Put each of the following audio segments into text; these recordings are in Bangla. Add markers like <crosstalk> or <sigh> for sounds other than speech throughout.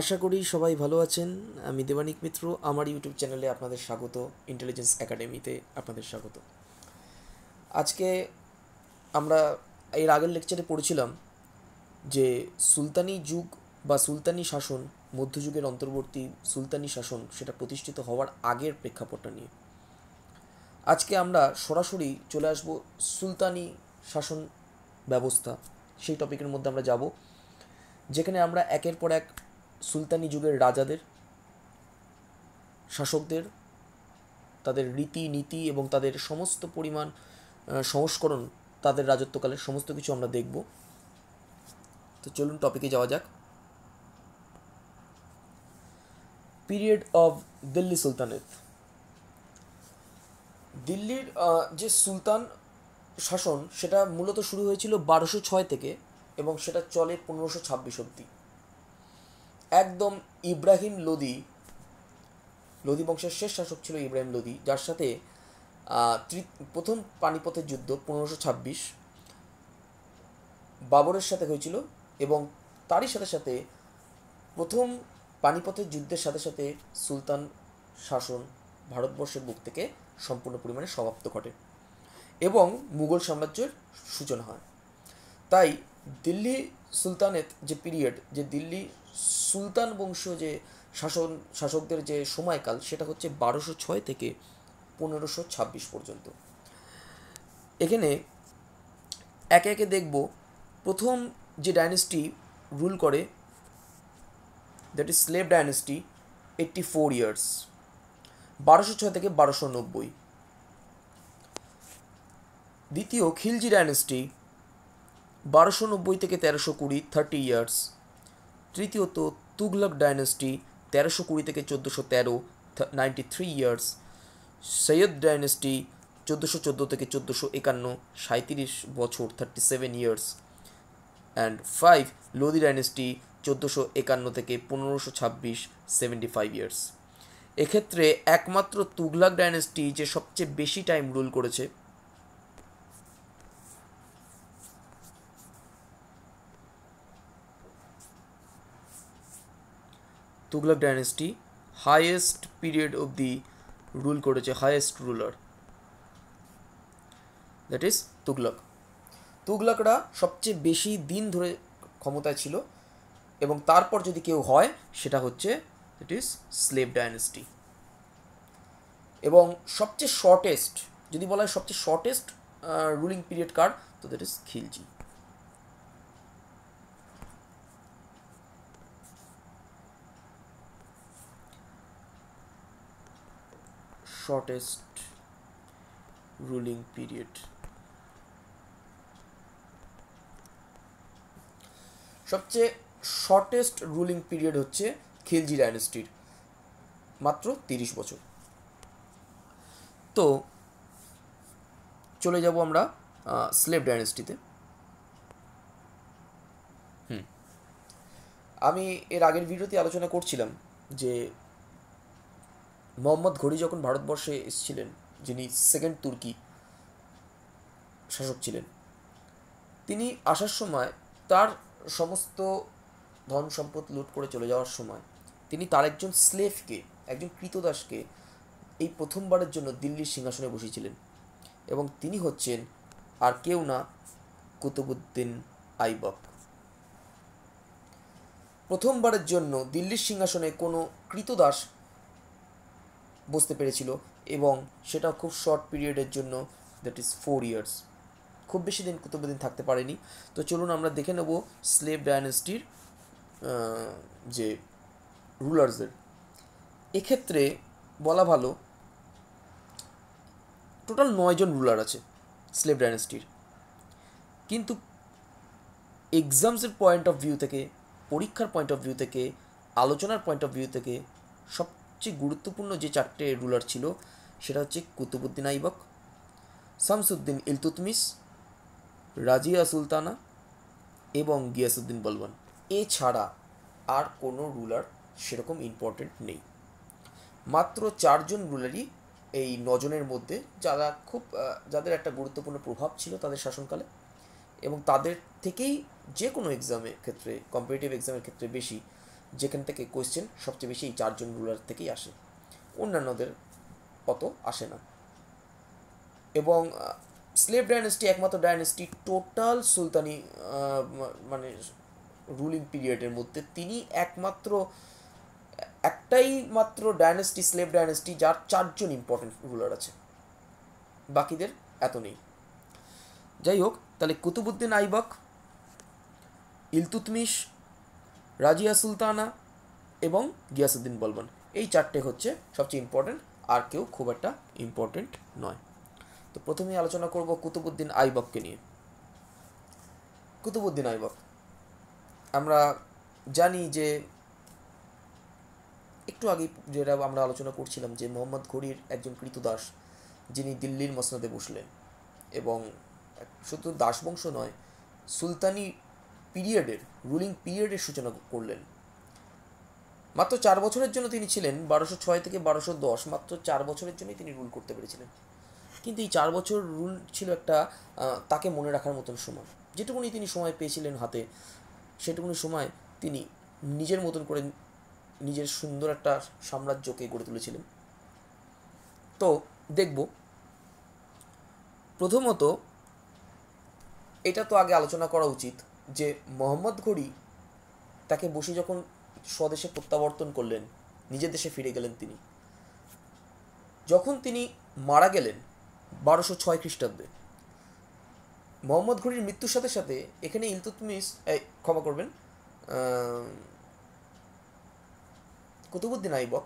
আশা করি সবাই ভালো আছেন আমি দেবানিক মিত্র আমার ইউটিউব চ্যানেলে আপনাদের স্বাগত ইন্টেলিজেন্স একাডেমিতে আপনাদের স্বাগত আজকে আমরা এর আগের লেকচারে পড়েছিলাম যে সুলতানি যুগ বা সুলতানি শাসন মধ্যযুগের অন্তর্বর্তী সুলতানি শাসন সেটা প্রতিষ্ঠিত হওয়ার আগের প্রেক্ষাপটটা নিয়ে আজকে আমরা সরাসরি চলে আসব সুলতানি শাসন ব্যবস্থা সেই টপিকের মধ্যে আমরা যাব যেখানে আমরা একের পর এক সুলতানি যুগের রাজাদের শাসকদের তাদের রীতি নীতি এবং তাদের সমস্ত পরিমাণ সংস্করণ তাদের রাজত্বকালের সমস্ত কিছু আমরা দেখব তো চলুন টপিকে যাওয়া যাক পিরিয়ড অফ দিল্লি সুলতানেত দিল্লির যে সুলতান শাসন সেটা মূলত শুরু হয়েছিল বারোশো ছয় থেকে এবং সেটা চলে পনেরোশো ছাব্বিশ অব্দি একদম ইব্রাহিম লোদি লোদি বংশের শেষ শাসক ছিল ইব্রাহিম লোদি যার সাথে প্রথম পানিপথের যুদ্ধ পনেরোশো ছাব্বিশ বাবরের সাথে হয়েছিল এবং তারই সাথে সাথে প্রথম পানিপথের যুদ্ধের সাথে সাথে সুলতান শাসন ভারতবর্ষের বুক থেকে সম্পূর্ণ পরিমাণে সমাপ্ত ঘটে এবং মুঘল সাম্রাজ্যের সূচনা হয় তাই দিল্লি সুলতানের যে পিরিয়ড যে দিল্লি সুলতান বংশ যে শাসন শাসকদের যে সময়কাল সেটা হচ্ছে বারোশো ছয় থেকে পনেরোশো ছাব্বিশ পর্যন্ত এখানে একে একে দেখব প্রথম যে ডাইনেস্টি রুল করে that is slave dynasty eighty four years বারোশো ছয় থেকে বারোশো নব্বই দ্বিতীয় খিলজি ডাইনেস্টি বারোশো নব্বই থেকে তেরোশো কুড়ি থার্টি ইয়ার্স তৃতীয়ত তুগলক ডাইনেস্টি তেরোশো কুড়ি থেকে চোদ্দোশো তেরো ninety three years Sayyid dynasty চোদ্দোশো চোদ্দো থেকে চোদ্দোশো একান্ন সাঁত্রিশ বছর thirty seven years and five Lodi dynasty চোদ্দোশো একান্ন থেকে পনেরোশো ছাব্বিশ সেভেন্টি ফাইভ ইয়ার্স এক্ষেত্রে একমাত্র তুগলাক ডাইনেস্টি যে সবচেয়ে বেশি টাইম রুল করেছে Tughlaq dynasty highest period of the rule করেছে highest ruler that is Tughlaq তুগলকরা সবচেয়ে বেশি দিন ধরে ক্ষমতায় ছিল এবং তারপর যদি কেউ হয় সেটা হচ্ছে দ্যাট ইজ স্লেভ ডাইনেস্টি এবং সবচেয়ে শর্টেস্ট যদি বলা হয় সবচেয়ে শর্টেস্ট রুলিং পিরিয়ড কার তো that is Khilji shortest ruling period সবচেয়ে শর্টেস্ট রুলিং পিরিয়ড হচ্ছে খিলজি ডাইনেস্টির মাত্র তিরিশ বছর তো চলে যাব আমরা স্লেভ ডাইনেস্টিতে হুম আমি এর আগের ভিডিওতে আলোচনা করছিলাম যে মোহাম্মদ ঘড়ি যখন ভারতবর্ষে এসেছিলেন যিনি সেকেন্ড তুর্কি শাসক ছিলেন তিনি আসার সময় তার সমস্ত ধন সম্পদ লুট করে চলে যাওয়ার সময় তিনি তার একজন স্লেফকে একজন কৃতদাসকে এই প্রথমবারের জন্য দিল্লির সিংহাসনে বসেছিলেন এবং তিনি হচ্ছেন আর কেউ না কুতুবুদ্দিন আইবক প্রথমবারের জন্য দিল্লির সিংহাসনে কোনো কৃতদাস বুঝতে পেরেছিল এবং সেটা খুব শর্ট পিরিয়ডের জন্য দ্যাট ইজ ফোর ইয়ার্স খুব বেশি দিন কুতুবুদ্দিন থাকতে পারেনি তো চলুন আমরা দেখে নেব স্লেভ ডায়নেস্টির যে রুলার্সদের এক্ষেত্রে বলা ভালো টোটাল নয়জন রুলার আছে স্লেভ ডায়নেস্টির কিন্তু এক্সামসের পয়েন্ট অফ ভিউ থেকে পরীক্ষার পয়েন্ট অফ ভিউ থেকে আলোচনার পয়েন্ট অফ ভিউ থেকে সব সবচেয়ে গুরুত্বপূর্ণ যে চারটে রুলার ছিল সেটা হচ্ছে কুতুবুদ্দিন আইবক শামসুদ্দিন ইলতুতমিস রাজিয়া সুলতানা এবং গিয়াসুদ্দিন বলবান এছাড়া আর কোনো রুলার সেরকম ইম্পর্টেন্ট নেই মাত্র চারজন রুলারই এই নজনের মধ্যে যারা খুব যাদের একটা গুরুত্বপূর্ণ প্রভাব ছিল তাদের শাসনকালে এবং তাদের থেকেই যে কোনো এক্সামের ক্ষেত্রে কম্পিটিটিভ এক্সামের ক্ষেত্রে বেশি যেখান থেকে কোয়েশ্চেন সবচেয়ে বেশি এই চারজন রুলার থেকেই আসে অন্যান্যদের অত আসে না এবং স্লেভ ডায়নেস্টি একমাত্র ডায়নেস্টি টোটাল সুলতানি মানে রুলিং পিরিয়ডের মধ্যে তিনি একমাত্র একটাই মাত্র ডায়নেস্টি স্লেভ ডায়নেস্টি যার চারজন ইম্পর্টেন্ট রুলার আছে বাকিদের এত নেই যাই হোক তাহলে কুতুবুদ্দিন আইবাক ইলতুতমিশ রাজিয়া সুলতানা এবং গিয়াসুদ্দিন বলবন এই চারটে হচ্ছে সবচেয়ে ইম্পর্টেন্ট আর কেউ খুব একটা ইম্পর্টেন্ট নয় তো প্রথমেই আলোচনা করব কুতুবুদ্দিন আইবককে নিয়ে কুতুবুদ্দিন আইবক আমরা জানি যে একটু আগে যেটা আমরা আলোচনা করছিলাম যে মোহাম্মদ ঘড়ির একজন কৃতদাস যিনি দিল্লির মসনদে বসলেন এবং শুধু দাসবংশ নয় সুলতানি পিরিয়ডের রুলিং পিরিয়ডের সূচনা করলেন মাত্র চার বছরের জন্য তিনি ছিলেন বারোশো ছয় থেকে বারোশো দশ মাত্র চার বছরের জন্যই তিনি রুল করতে পেরেছিলেন কিন্তু এই চার বছর রুল ছিল একটা তাকে মনে রাখার মতন সময় যেটুকুনি তিনি সময় পেয়েছিলেন হাতে সেটুকুনি সময় তিনি নিজের মতন করে নিজের সুন্দর একটা সাম্রাজ্যকে গড়ে তুলেছিলেন তো দেখব প্রথমত এটা তো আগে আলোচনা করা উচিত যে মোহাম্মদ ঘড়ি তাকে বসে যখন স্বদেশে প্রত্যাবর্তন করলেন নিজের দেশে ফিরে গেলেন তিনি যখন তিনি মারা গেলেন বারোশো ছয় খ্রিস্টাব্দে মোহাম্মদ ঘড়ির মৃত্যুর সাথে সাথে এখানে ইলতুতমিস ক্ষমা করবেন কুতুবুদ্দিন আইবক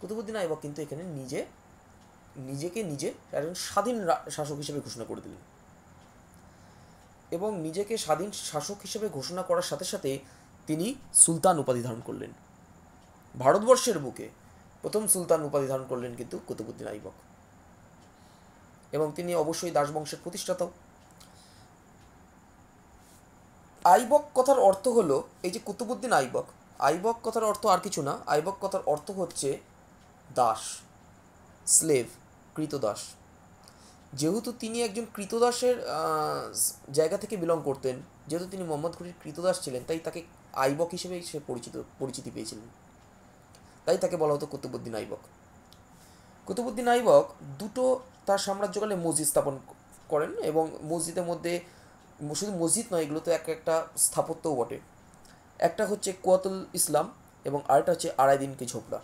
কুতুবুদ্দিন আইবক কিন্তু এখানে নিজে নিজেকে নিজে একজন স্বাধীন শাসক হিসেবে ঘোষণা করে দিলেন এবং নিজেকে স্বাধীন শাসক হিসেবে ঘোষণা করার সাথে সাথে তিনি সুলতান উপাধি ধারণ করলেন ভারতবর্ষের বুকে প্রথম সুলতান উপাধি ধারণ করলেন কিন্তু কুতুবুদ্দিন আইবক এবং তিনি অবশ্যই দাসবংশের প্রতিষ্ঠাতাও আইবক কথার অর্থ হলো এই যে কুতুবুদ্দিন আইবক আইবক কথার অর্থ আর কিছু না আইবক কথার অর্থ হচ্ছে দাস স্লেভ কৃতদাস যেহেতু তিনি একজন কৃতদাসের জায়গা থেকে বিলং করতেন যেহেতু তিনি মোহাম্মদ ঘুরির কৃতদাস ছিলেন তাই তাকে আইবক হিসেবে সে পরিচিত পরিচিতি পেয়েছিলেন তাই তাকে বলা হতো কুতুবুদ্দিন আইবক কুতুবুদ্দিন আইবক দুটো তার সাম্রাজ্যকালে মসজিদ স্থাপন করেন এবং মসজিদের মধ্যে শুধু মসজিদ নয় এগুলো তো এক একটা স্থাপত্যও বটে একটা হচ্ছে কুয়াতুল ইসলাম এবং আরেকটা হচ্ছে আড়াইদিন কি ঝোপড়া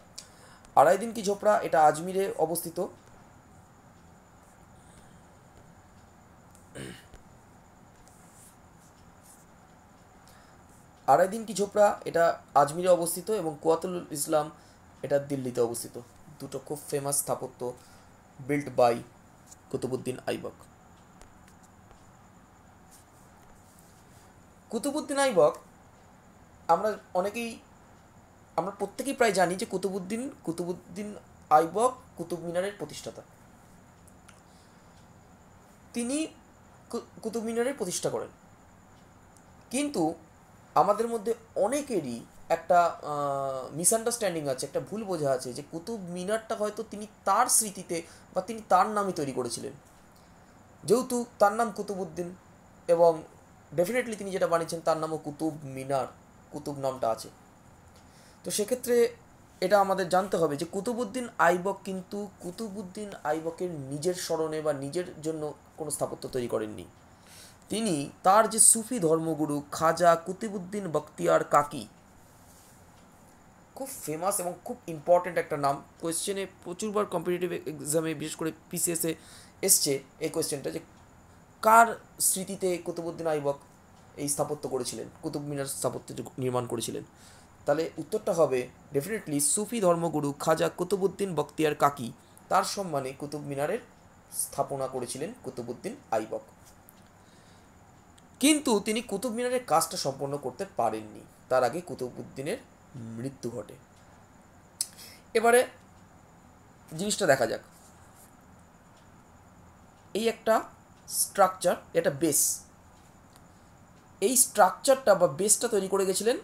আড়াইদিন কি ঝোপড়া এটা আজমিরে অবস্থিত দিন কি ঝোপড়া এটা আজমিরে অবস্থিত এবং কুয়াতুল ইসলাম এটা দিল্লিতে অবস্থিত দুটো খুব ফেমাস স্থাপত্য বিল্ট বাই কুতুবুদ্দিন আইবক কুতুবুদ্দিন আইবক আমরা অনেকেই আমরা প্রত্যেকেই প্রায় জানি যে কুতুবুদ্দিন কুতুবুদ্দিন আইবক কুতুব মিনারের প্রতিষ্ঠাতা তিনি কুতুব মিনারের প্রতিষ্ঠা করেন কিন্তু আমাদের মধ্যে অনেকেরই একটা মিসআন্ডারস্ট্যান্ডিং আছে একটা ভুল বোঝা আছে যে কুতুব মিনারটা হয়তো তিনি তার স্মৃতিতে বা তিনি তার নামে তৈরি করেছিলেন যেহেতু তার নাম কুতুবউদ্দিন এবং ডেফিনেটলি তিনি যেটা বানিয়েছেন তার নামও কুতুব মিনার কুতুব নামটা আছে তো সেক্ষেত্রে এটা আমাদের জানতে হবে যে কুতুবউদ্দিন আইবক কিন্তু কুতুবউদ্দিন আইবকের নিজের স্মরণে বা নিজের জন্য কোনো স্থাপত্য তৈরি করেননি তিনি তার যে সুফি ধর্মগুরু খাজা কুতিবুদ্দিন বখতিয়ার কাকি খুব ফেমাস এবং খুব ইম্পর্ট্যান্ট একটা নাম কোয়েশ্চেনে প্রচুরবার কম্পিটিটিভ এক্সামে বিশেষ করে পিসিএসে এসছে এই কোয়েশ্চেনটা যে কার স্মৃতিতে কুতুবুদ্দিন আইবক এই স্থাপত্য করেছিলেন কুতুব মিনার স্থাপত্য নির্মাণ করেছিলেন তাহলে উত্তরটা হবে ডেফিনেটলি সুফি ধর্মগুরু খাজা কুতুবুদ্দিন বখতিয়ার কাকি তার সম্মানে কুতুব মিনারের স্থাপনা করেছিলেন কুতুবুদ্দিন আইবক কিন্তু তিনি কুতুব মিনারের কাজটা সম্পন্ন করতে পারেননি তার আগে কুতুবউদ্দিনের মৃত্যু ঘটে এবারে জিনিসটা দেখা যাক এই একটা স্ট্রাকচার এটা বেস এই স্ট্রাকচারটা বা বেসটা তৈরি করে গেছিলেন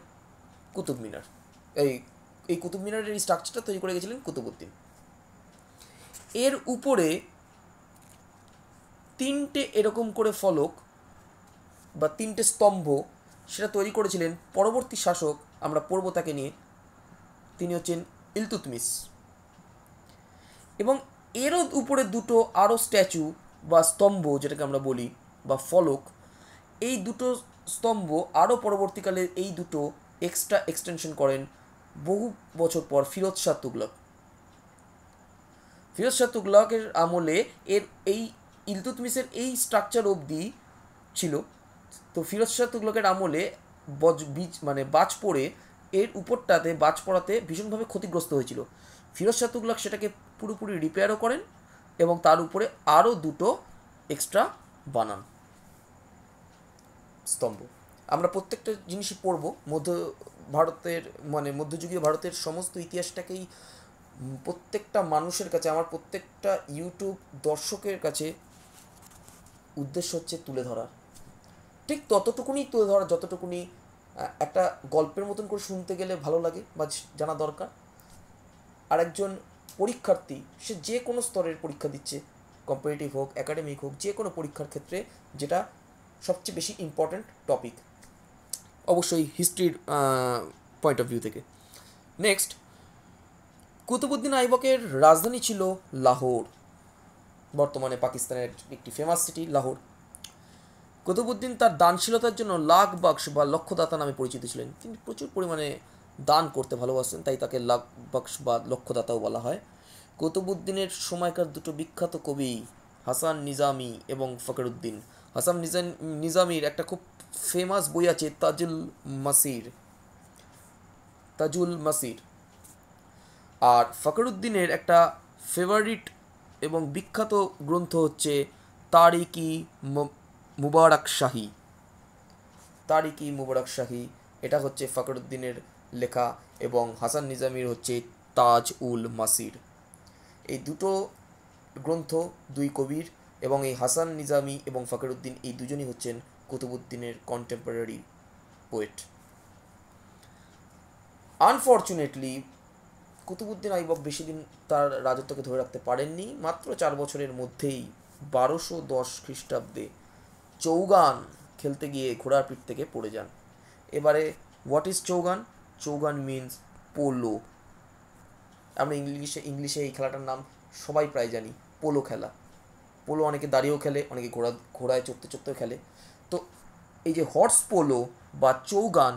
কুতুব মিনার এই এই কুতুব মিনারের এই স্ট্রাকচারটা তৈরি করে গেছিলেন কুতুবউদ্দিন এর উপরে তিনটে এরকম করে ফলক বা তিনটে স্তম্ভ সেটা তৈরি করেছিলেন পরবর্তী শাসক আমরা পড়ব তাকে নিয়ে তিনি হচ্ছেন ইলতুতমিস এবং এরও উপরে দুটো আরও স্ট্যাচু বা স্তম্ভ যেটাকে আমরা বলি বা ফলক এই দুটো স্তম্ভ আরও পরবর্তীকালে এই দুটো এক্সট্রা এক্সটেনশন করেন বহু বছর পর ফিরোজ শাহ তুগলক ফিরোজ শাহ তুগলকের আমলে এর এই ইলতুতমিসের এই স্ট্রাকচার অবধি ছিল তো ফিরোজ শাহ তুগলকের আমলে বজ বীজ মানে বাজ পড়ে এর উপরটাতে বাজ পড়াতে ভীষণভাবে ক্ষতিগ্রস্ত হয়েছিল ফিরোজ শাহ তুগলক সেটাকে পুরোপুরি রিপেয়ারও করেন এবং তার উপরে আরও দুটো এক্সট্রা বানান স্তম্ভ আমরা প্রত্যেকটা জিনিসই পড়ব মধ্য ভারতের মানে মধ্যযুগীয় ভারতের সমস্ত ইতিহাসটাকেই প্রত্যেকটা মানুষের কাছে আমার প্রত্যেকটা ইউটিউব দর্শকের কাছে উদ্দেশ্য হচ্ছে তুলে ধরার ঠিক ততটুকুনি তুলে ধরা যতটুকুনি একটা গল্পের মতন করে শুনতে গেলে ভালো লাগে বা জানা দরকার আর একজন পরীক্ষার্থী সে যে কোনো স্তরের পরীক্ষা দিচ্ছে কম্পিটিটিভ হোক একাডেমিক হোক যে কোনো পরীক্ষার ক্ষেত্রে যেটা সবচেয়ে বেশি ইম্পর্ট্যান্ট টপিক অবশ্যই হিস্ট্রির পয়েন্ট অফ ভিউ থেকে নেক্সট কুতুবুদ্দিন আইবকের রাজধানী ছিল লাহোর বর্তমানে পাকিস্তানের একটি ফেমাস সিটি লাহোর কুতুবুদ্দিন তার দানশীলতার জন্য লাখ বাক্স বা লক্ষ্যদাতা নামে পরিচিত ছিলেন তিনি প্রচুর পরিমাণে দান করতে ভালোবাসতেন তাই তাকে লাখ বাক্স বা লক্ষ্যদাতাও বলা হয় কুতুবুদ্দিনের সময়কার দুটো বিখ্যাত কবি হাসান নিজামি এবং ফকরুদ্দিন হাসান নিজাম নিজামির একটা খুব ফেমাস বই আছে তাজুল মাসির তাজুল মাসির আর ফকরুদ্দিনের একটা ফেভারিট এবং বিখ্যাত গ্রন্থ হচ্ছে তারিকি মুবারক শাহি তারিকি মুবারক শাহি এটা হচ্ছে ফখরুদ্দিনের লেখা এবং হাসান নিজামির হচ্ছে তাজ উল মাসির এই দুটো গ্রন্থ দুই কবির এবং এই হাসান নিজামি এবং ফখরুদ্দিন এই দুজনই হচ্ছেন কুতুবুদ্দিনের contemporary poet unfortunately Qutbuddin Aibak বেশি দিন তার রাজত্বকে ধরে রাখতে পারেননি মাত্র চার বছরের মধ্যেই বারোশো দশ খ্রিস্টাব্দে চৌগান খেলতে গিয়ে ঘোড়ার পিঠ থেকে পড়ে যান এবারে what is Chaugan Chaugan means polo আমরা ইংলিশে ইংলিশে এই খেলাটার নাম সবাই প্রায় জানি পোলো খেলা পোলো অনেকে দাঁড়িয়েও খেলে অনেকে ঘোড়া ঘোড়ায় চড়তে চড়তেও খেলে তো এই যে হর্স পোলো বা চৌগান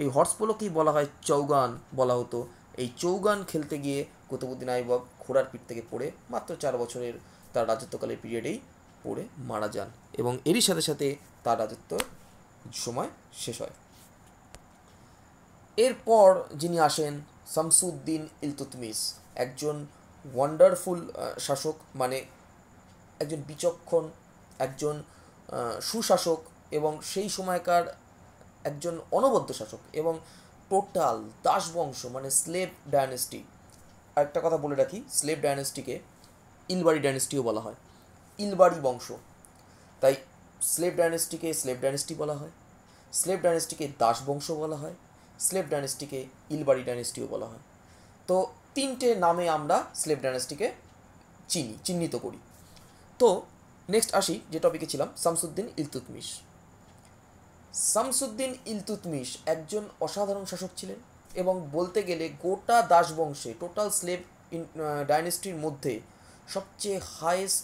এই হর্স পোলোকেই বলা হয় চৌগান বলা হতো এই চৌগান খেলতে গিয়ে কুতুবুদ্দিন আইবক ঘোড়ার পিঠ থেকে পড়ে মাত্র চার বছরের তার রাজত্বকালের পিরিয়ডেই পড়ে মারা যান এবং এরই সাথে সাথে তার রাজত্ব সময় শেষ হয় এরপর যিনি আসেন শামসুদ্দিন ইলতুতমিস একজন ওয়ান্ডারফুল শাসক মানে একজন বিচক্ষণ একজন সুশাসক এবং সেই সময়কার একজন অনবদ্য শাসক এবং টোটাল দাসবংশ মানে স্লেভ ডায়নেস্টি একটা কথা বলে রাখি স্লেভ ডায়নেস্টিকে ইলবাড়ি ডায়নেস্টিও বলা হয় ইলবাড়ি বংশ তাই স্লেভ ডাইনেস্টিকে স্লেভ ডাইনেস্টি বলা হয় স্লেভ ডাইনেস্টিকে দাসবংশ বলা হয় স্লেভ ডাইনেস্টিকে ইলবাড়ি ডাইনেস্টিও বলা হয় তো তিনটে নামে আমরা স্লেভ ডাইনেস্টিকে চিনি চিহ্নিত করি তো নেক্সট আসি যে টপিকে ছিলাম শামসুদ্দিন ইলতুতমিশ শামসুদ্দিন ইলতুতমিশ একজন অসাধারণ শাসক ছিলেন এবং বলতে গেলে গোটা দাসবংশে টোটাল স্লেভ ডাইনেস্টির মধ্যে সবচেয়ে হায়েস্ট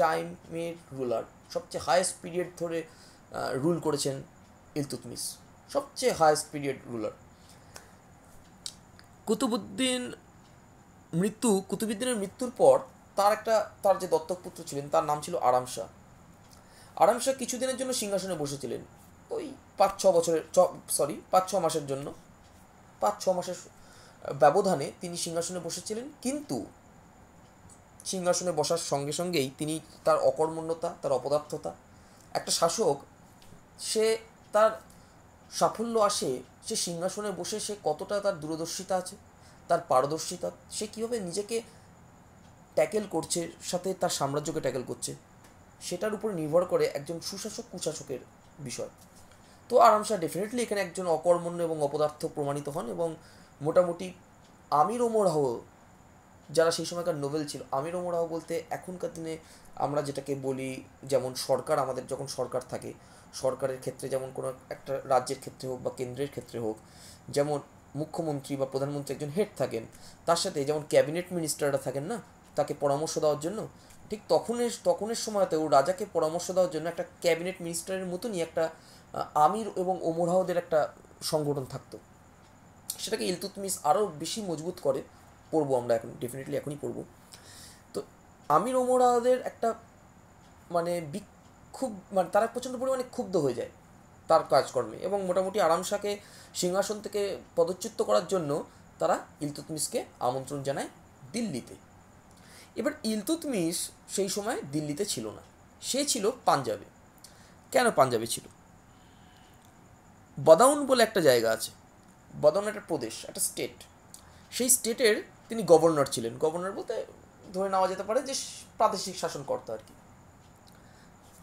টাইমের রুলার সবচেয়ে হায়েস্ট পিরিয়ড ধরে রুল করেছেন ইলতুতমিস সবচেয়ে হায়েস্ট পিরিয়ড রুলার কুতুবুদ্দিন মৃত্যু কুতুবুদ্দিনের মৃত্যুর পর তার একটা তার যে দত্তক পুত্র ছিলেন তার নাম ছিল আরাম শাহ আরাম শাহ কিছুদিনের জন্য সিংহাসনে বসেছিলেন ওই পাঁচ ছ বছরের ছ সরি পাঁচ ছ মাসের জন্য পাঁচ ছ মাসের ব্যবধানে তিনি সিংহাসনে বসেছিলেন কিন্তু সিংহাসনে বসার সঙ্গে সঙ্গেই তিনি তার অকর্মণ্যতা তার অপদার্থতা একটা শাসক সে তার সাফল্য আসে সে সিংহাসনে বসে সে কতটা তার দূরদর্শিতা আছে তার পারদর্শিতা সে কীভাবে নিজেকে ট্যাকেল করছে সাথে তার সাম্রাজ্যকে ট্যাকেল করছে সেটার উপর নির্ভর করে একজন সুশাসক কুশাসকের বিষয় তো আরামশা ডেফিনেটলি এখানে একজন অকর্মণ্য এবং অপদার্থ প্রমাণিত হন এবং মোটামুটি আমির ওমর হাও যারা সেই সময়কার নোবেল ছিল আমির ওমরাও বলতে এখনকার দিনে আমরা যেটাকে বলি যেমন সরকার আমাদের যখন সরকার থাকে সরকারের ক্ষেত্রে যেমন কোনো একটা রাজ্যের ক্ষেত্রে হোক বা কেন্দ্রের ক্ষেত্রে হোক যেমন মুখ্যমন্ত্রী বা প্রধানমন্ত্রী একজন হেড থাকেন তার সাথে যেমন ক্যাবিনেট মিনিস্টাররা থাকেন না তাকে পরামর্শ দেওয়ার জন্য ঠিক তখনের তখনের সময়তেও রাজাকে পরামর্শ দেওয়ার জন্য একটা ক্যাবিনেট মিনিস্টারের মতনই একটা আমির এবং ওমরাহদের একটা সংগঠন থাকতো সেটাকে ইলতুতমিস আরও বেশি মজবুত করে পড়বো আমরা এখন ডেফিনেটলি এখনই পড়বো তো আমির ওমরাদের একটা মানে খুব মানে তারা প্রচণ্ড পরিমাণে ক্ষুব্ধ হয়ে যায় তার কাজকর্মে এবং মোটামুটি আরামশাকে সিংহাসন থেকে পদচ্যুত করার জন্য তারা ইলতুতমিসকে আমন্ত্রণ জানায় দিল্লিতে এবার ইলতুতমিস সেই সময় দিল্লিতে ছিল না সে ছিল পাঞ্জাবে কেন পাঞ্জাবে ছিল বদাউন বলে একটা জায়গা আছে বদাউন একটা প্রদেশ একটা স্টেট সেই স্টেটের তিনি গভর্নর ছিলেন গভর্নর বলতে ধরে নেওয়া যেতে পারে যে প্রাদেশিক শাসনকর্তা আর কি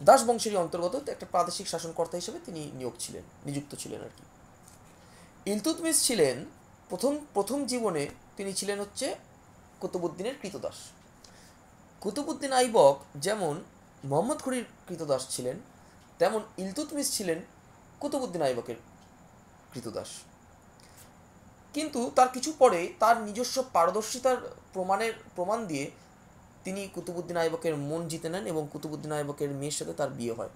দাস বংশেরই অন্তর্গত একটা প্রাদেশিক শাসনকর্তা হিসেবে তিনি নিয়োগ ছিলেন নিযুক্ত ছিলেন আর কি ইলতুতমিস ছিলেন প্রথম প্রথম জীবনে তিনি ছিলেন হচ্ছে কুতুবুদ্দিনের কৃতদাস কুতুবুদ্দিন আইবক যেমন মোহাম্মদ খুরির কৃতদাস ছিলেন তেমন ইলতুতমিস ছিলেন কুতুবুদ্দিন আইবকের কৃতদাস কিন্তু তার কিছু পরে তার নিজস্ব পারদর্শিতার প্রমাণের প্রমাণ দিয়ে তিনি কুতুবুদ্দিন আইবকের মন জিতে নেন এবং কুতুবুদ্দিন আইবকের মেয়ের সাথে তার বিয়ে হয়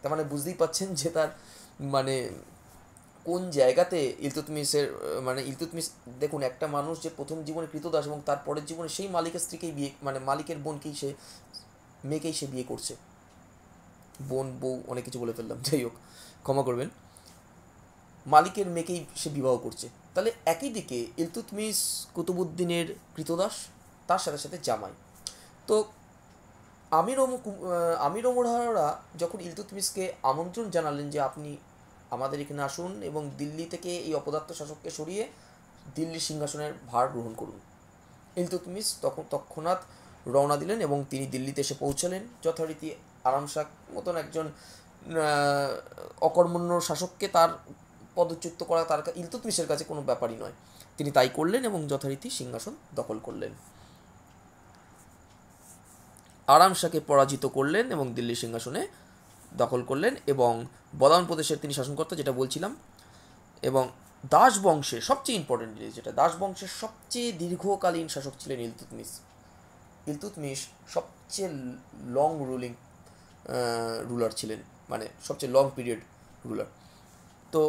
তার মানে বুঝতেই পাচ্ছেন যে তার মানে কোন জায়গাতে ইলতুতমিসের মানে ইলতুতমিস দেখুন একটা মানুষ যে প্রথম জীবনে কৃতদাস এবং তার পরের জীবনে সেই মালিকের স্ত্রীকেই বিয়ে মানে মালিকের বোনকেই সে মেয়েকেই সে বিয়ে করছে বোন বউ অনেক কিছু বলে ফেললাম যাই হোক ক্ষমা করবেন মালিকের মেয়েকেই সে বিবাহ করছে তাহলে একই দিকে ইলতুতমিস কুতুবুদ্দিনের কৃতদাস তার সাথে সাথে জামাই তো আমির ওম আমির ওমরারা যখন ইলতুতমিসকে আমন্ত্রণ জানালেন যে আপনি আমাদের এখানে আসুন এবং দিল্লি থেকে এই অপদার্থ শাসককে সরিয়ে দিল্লির সিংহাসনের ভার গ্রহণ করুন ইলতুতমিস তখন তৎক্ষণাৎ রওনা দিলেন এবং তিনি দিল্লিতে এসে পৌঁছালেন যথারীতি আরামশাক মতন একজন অকর্মণ্য শাসককে তার পদচ্যুত করা তার ইলতুতমিশের কাছে কোনো ব্যাপারই নয় তিনি তাই করলেন এবং যথারীতি সিংহাসন দখল করলেন আরাম শাহকে পরাজিত করলেন এবং দিল্লির সিংহাসনে দখল করলেন এবং বদান প্রদেশের তিনি শাসনকর্তা যেটা বলছিলাম এবং দাস বংশে সবচেয়ে ইম্পর্টেন্ট জিনিস যেটা দাস বংশের সবচেয়ে দীর্ঘকালীন শাসক ছিলেন ইলতুতমিশ ইলতুতমিশ সবচেয়ে লং রুলিং রুলার ছিলেন মানে সবচেয়ে লং পিরিয়ড রুলার তো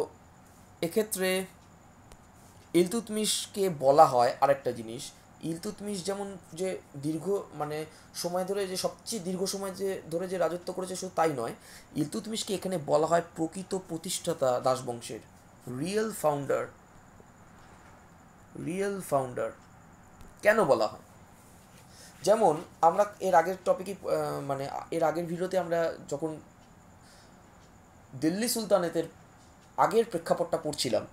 এক্ষেত্রে ইলতুতমিশকে বলা হয় আরেকটা জিনিস ইলতুতমিশ যেমন যে দীর্ঘ মানে সময় ধরে যে সবচেয়ে দীর্ঘ সময় যে ধরে যে রাজত্ব করেছে শুধু তাই নয় ইলতুতমিশকে এখানে বলা হয় প্রকৃত প্রতিষ্ঠাতা দাসবংশের রিয়েল ফাউন্ডার রিয়েল ফাউন্ডার কেন বলা হয় যেমন আমরা এর আগের টপিকে মানে এর আগের ভিডিওতে আমরা যখন দিল্লি সুলতানেতের আগের প্রেক্ষাপটটা পড়ছিলাম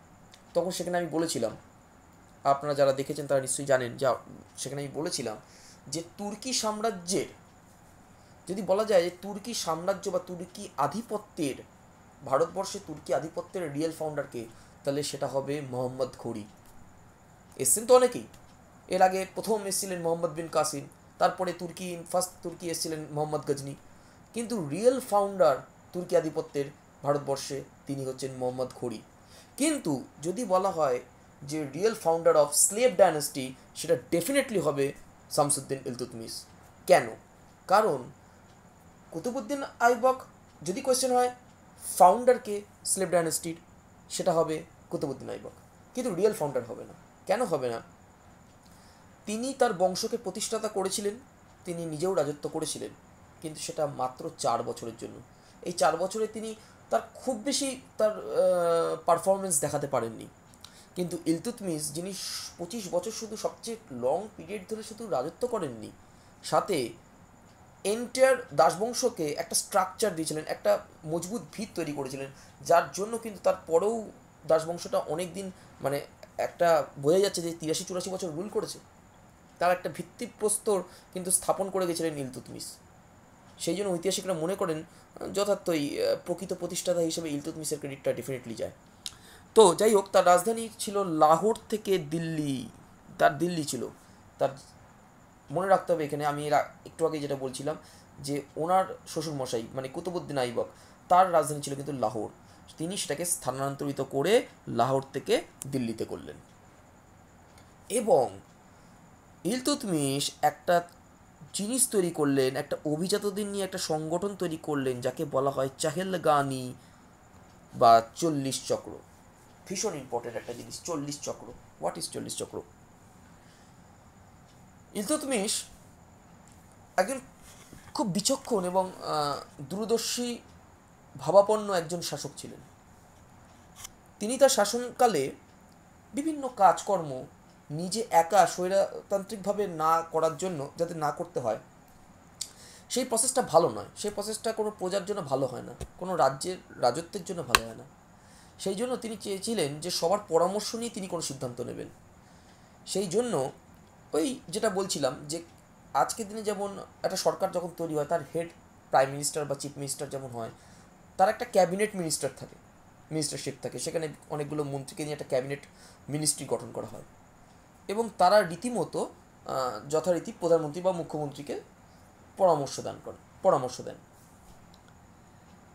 তখন সেখানে আমি বলেছিলাম আপনারা যারা দেখেছেন তারা নিশ্চয়ই জানেন যা সেখানে আমি বলেছিলাম যে তুর্কি সাম্রাজ্যের যদি বলা যায় যে তুর্কি সাম্রাজ্য বা তুর্কি আধিপত্যের ভারতবর্ষে তুর্কি আধিপত্যের রিয়েল ফাউন্ডারকে তাহলে সেটা হবে মোহাম্মদ ঘড়ি এসছেন তো অনেকেই এর আগে প্রথম এসছিলেন মোহাম্মদ বিন কাসিম তারপরে তুর্কি ফার্স্ট তুর্কি এসেছিলেন মোহাম্মদ গজনী কিন্তু রিয়েল ফাউন্ডার তুর্কি আধিপত্যের ভারতবর্ষে তিনি হচ্ছেন মোহাম্মদ ঘড়ি কিন্তু যদি বলা হয় যে real founder of slave dynasty সেটা ডেফিনেটলি হবে শামসুদ্দিন ইলতুতমিস কেন কারণ কুতুবুদ্দিন আইবক যদি কোয়েশ্চেন হয় ফাউন্ডারকে স্লেভ ডাইনাস্টির সেটা হবে কুতুবুদ্দিন আইবক কিন্তু রিয়েল ফাউন্ডার হবে না কেন হবে না তিনি তার বংশকে প্রতিষ্ঠাতা করেছিলেন তিনি নিজেও রাজত্ব করেছিলেন কিন্তু সেটা মাত্র চার বছরের জন্য এই চার বছরে তিনি তার খুব বেশি তার পারফরমেন্স দেখাতে পারেননি কিন্তু ইলতুতমিস যিনি পঁচিশ বছর শুধু সবচেয়ে লং পিরিয়ড ধরে শুধু রাজত্ব করেননি সাথে এন্টায়ার দাসবংশকে একটা স্ট্রাকচার দিয়েছিলেন একটা মজবুত ভিত তৈরি করেছিলেন যার জন্য কিন্তু তারপরেও দাসবংশটা অনেক দিন মানে একটা বোঝা যাচ্ছে যে তিরাশি চুরাশি বছর রুল করেছে তার একটা ভিত্তিপ্রস্তর কিন্তু স্থাপন করে গেছিলেন ইলতুতমিস সেই জন্য ঐতিহাসিকরা মনে করেন যথার্থই প্রকৃত প্রতিষ্ঠাতা হিসেবে ইলতুতমিসের ক্রেডিটটা ডেফিনেটলি যায় তো যাই হোক তার রাজধানী ছিল লাহোর থেকে দিল্লি তার দিল্লি ছিল তার মনে রাখতে হবে এখানে আমি একটু আগে যেটা বলছিলাম যে ওনার শ্বশুরমশাই মানে কুতুবুদ্দিন আইবক তার রাজধানী ছিল কিন্তু লাহোর তিনি সেটাকে স্থানান্তরিত করে লাহোর থেকে দিল্লিতে করলেন এবং ইলতুতমিশ একটা জিনিস তৈরি করলেন একটা অভিজাতদের নিয়ে একটা সংগঠন তৈরি করলেন যাকে বলা হয় চাহেল গানি বা চল্লিশ চক্র ভীষণ ইম্পর্টেন্ট একটা জিনিস চল্লিশ চক্র হোয়াট ইজ চল্লিশ চক্র ইলতুতমিশ একজন খুব বিচক্ষণ এবং দূরদর্শী ভাবাপন্ন একজন শাসক ছিলেন তিনি তার শাসনকালে বিভিন্ন কাজকর্ম নিজে একা স্বৈরতান্ত্রিকভাবে না করার জন্য যাতে না করতে হয় সেই প্রসেসটা ভালো নয় সেই প্রসেসটা কোনো প্রজার জন্য ভালো হয় না কোনো রাজ্যের রাজত্বের জন্য ভালো হয় না সেই জন্য তিনি চেয়েছিলেন যে সবার পরামর্শ নিয়ে তিনি কোনো সিদ্ধান্ত নেবেন সেই জন্য ওই যেটা বলছিলাম যে আজকের দিনে যেমন একটা সরকার যখন তৈরি হয় তার হেড প্রাইম মিনিস্টার বা চিফ মিনিস্টার যেমন হয় তার একটা ক্যাবিনেট মিনিস্টার থাকে মিনিস্টারশিপ থাকে সেখানে অনেকগুলো মন্ত্রীকে নিয়ে একটা ক্যাবিনেট মিনিস্ট্রি গঠন করা হয় এবং তারা রীতিমতো যথারীতি প্রধানমন্ত্রী বা মুখ্যমন্ত্রীকে পরামর্শ দান করেন পরামর্শ দেন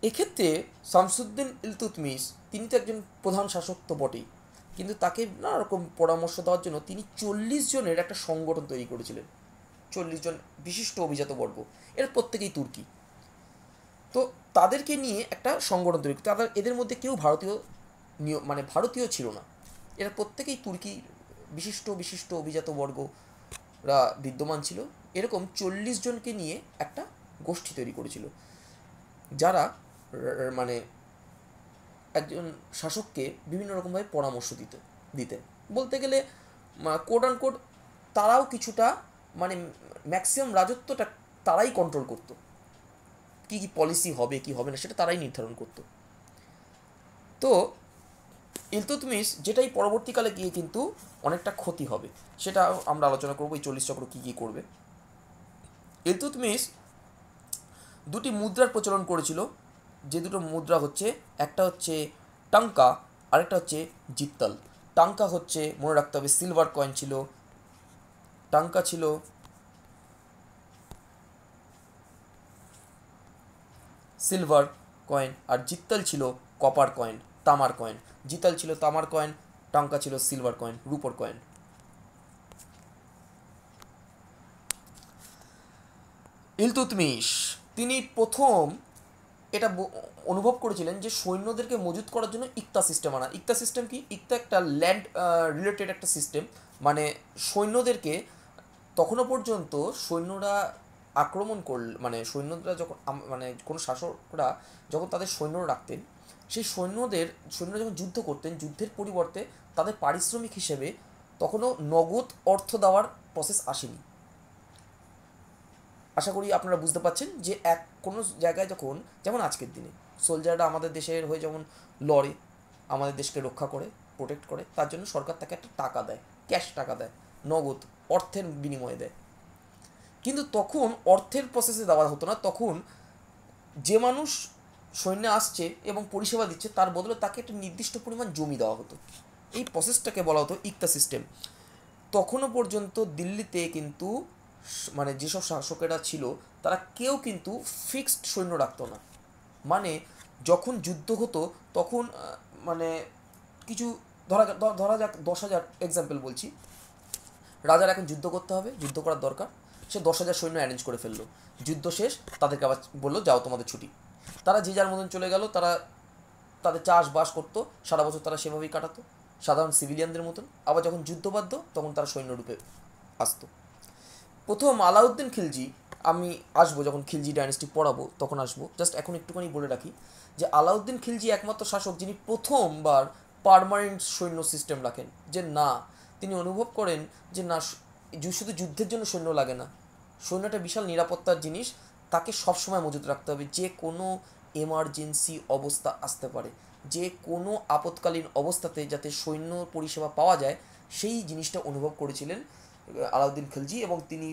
এক্ষেত্রে শামসুদ্দিন ইলতুতমিস তিনি তো একজন প্রধান শাসক তো বটেই কিন্তু তাকে নানা রকম পরামর্শ দেওয়ার জন্য তিনি চল্লিশ জনের একটা সংগঠন তৈরি করেছিলেন চল্লিশ জন বিশিষ্ট অভিজাত বর্গ এর প্রত্যেকেই তুর্কি তো তাদেরকে নিয়ে একটা সংগঠন তৈরি তাদের এদের মধ্যে কেউ ভারতীয় নিয় মানে ভারতীয় ছিল না এরা প্রত্যেকেই তুর্কির বিশিষ্ট বিশিষ্ট অভিজাত বর্গরা বিদ্যমান ছিল এরকম চল্লিশ জনকে নিয়ে একটা গোষ্ঠী তৈরি করেছিল যারা মানে একজন শাসককে বিভিন্ন রকমভাবে পরামর্শ দিত দিতেন বলতে গেলে কোট অ্যান্ড কোট তারাও কিছুটা মানে ম্যাক্সিমাম রাজত্বটা তারাই কন্ট্রোল করতো কী কী পলিসি হবে কি হবে না সেটা তারাই নির্ধারণ করতো তো ইলতুতমিস যেটাই পরবর্তীকালে গিয়ে কিন্তু অনেকটা ক্ষতি হবে সেটা আমরা আলোচনা করবো এই চল্লিশ চক্র কী কী করবে ইলতুতমিস দুটি মুদ্রার প্রচলন করেছিল যে দুটো মুদ্রা হচ্ছে একটা হচ্ছে টাঙ্কা আরেকটা হচ্ছে জিত্তাল টাঙ্কা হচ্ছে মনে রাখতে হবে সিলভার কয়েন ছিল টাঙ্কা ছিল সিলভার কয়েন আর জিত্তাল ছিল কপার কয়েন তামার কয়েন জিতাল ছিল তামার কয়েন টাঙ্কা ছিল সিলভার কয়েন রুপোর কয়েন ইলতুতমিশ তিনি প্রথম এটা অনুভব করেছিলেন যে সৈন্যদেরকে মজুত করার জন্য ইক্তা সিস্টেম আনা ইক্তা সিস্টেম কি ইক্তা একটা ল্যান্ড রিলেটেড একটা সিস্টেম মানে সৈন্যদেরকে তখনও পর্যন্ত সৈন্যরা আক্রমণ করল মানে সৈন্যরা যখন মানে কোনো শাসকরা যখন তাদের সৈন্য রাখতেন সেই সৈন্যদের সৈন্যরা যখন যুদ্ধ করতেন যুদ্ধের পরিবর্তে তাদের পারিশ্রমিক হিসেবে তখনও নগদ অর্থ দেওয়ার প্রসেস আসেনি আশা করি আপনারা বুঝতে পাচ্ছেন যে এক কোনো জায়গায় যখন যেমন আজকের দিনে সোলজাররা আমাদের দেশের হয়ে যেমন লড়ে আমাদের দেশকে রক্ষা করে প্রোটেক্ট করে তার জন্য সরকার তাকে একটা টাকা দেয় ক্যাশ টাকা দেয় নগদ অর্থের বিনিময়ে দেয় কিন্তু তখন অর্থের প্রসেসে দেওয়া হতো না তখন যে মানুষ সৈন্য আসছে এবং পরিষেবা দিচ্ছে তার বদলে তাকে একটা নির্দিষ্ট পরিমাণ জমি দেওয়া হতো এই প্রসেসটাকে বলা হতো ইকতা সিস্টেম তখনও পর্যন্ত দিল্লিতে কিন্তু মানে যেসব শাসকেরা ছিল তারা কেউ কিন্তু ফিক্সড সৈন্য রাখতো না মানে যখন যুদ্ধ হতো তখন মানে কিছু ধরা ধরা যাক দশ হাজার এক্সাম্পল বলছি রাজার এখন যুদ্ধ করতে হবে যুদ্ধ করার দরকার সে দশ হাজার সৈন্য অ্যারেঞ্জ করে ফেললো যুদ্ধ শেষ তাদেরকে আবার বললো যাও তোমাদের ছুটি তারা যে যার মতন চলে গেল তারা তাদের চাষবাস করতো সারা বছর তারা সেভাবেই কাটাতো সাধারণ সিভিলিয়ানদের মতন আবার যখন যুদ্ধ বাধ্য তখন তারা সৈন্যরূপে আসতো প্রথম আলাউদ্দিন খিলজি আমি আসবো যখন খিলজি ডাইনেস্টি পড়াবো তখন আসবো জাস্ট এখন একটুখানি বলে রাখি যে আলাউদ্দিন খিলজি একমাত্র শাসক যিনি প্রথমবার পারমানেন্ট সৈন্য সিস্টেম রাখেন যে না তিনি অনুভব করেন যে না শুধু যুদ্ধের জন্য সৈন্য লাগে না সৈন্য একটা বিশাল নিরাপত্তার জিনিস তাকে সবসময় মজুত রাখতে হবে যে কোনো এমার্জেন্সি অবস্থা আসতে পারে যে কোনো আপৎকালীন অবস্থাতে যাতে সৈন্য পরিষেবা পাওয়া যায় সেই জিনিসটা অনুভব করেছিলেন আলাউদ্দিন খিলজি এবং তিনি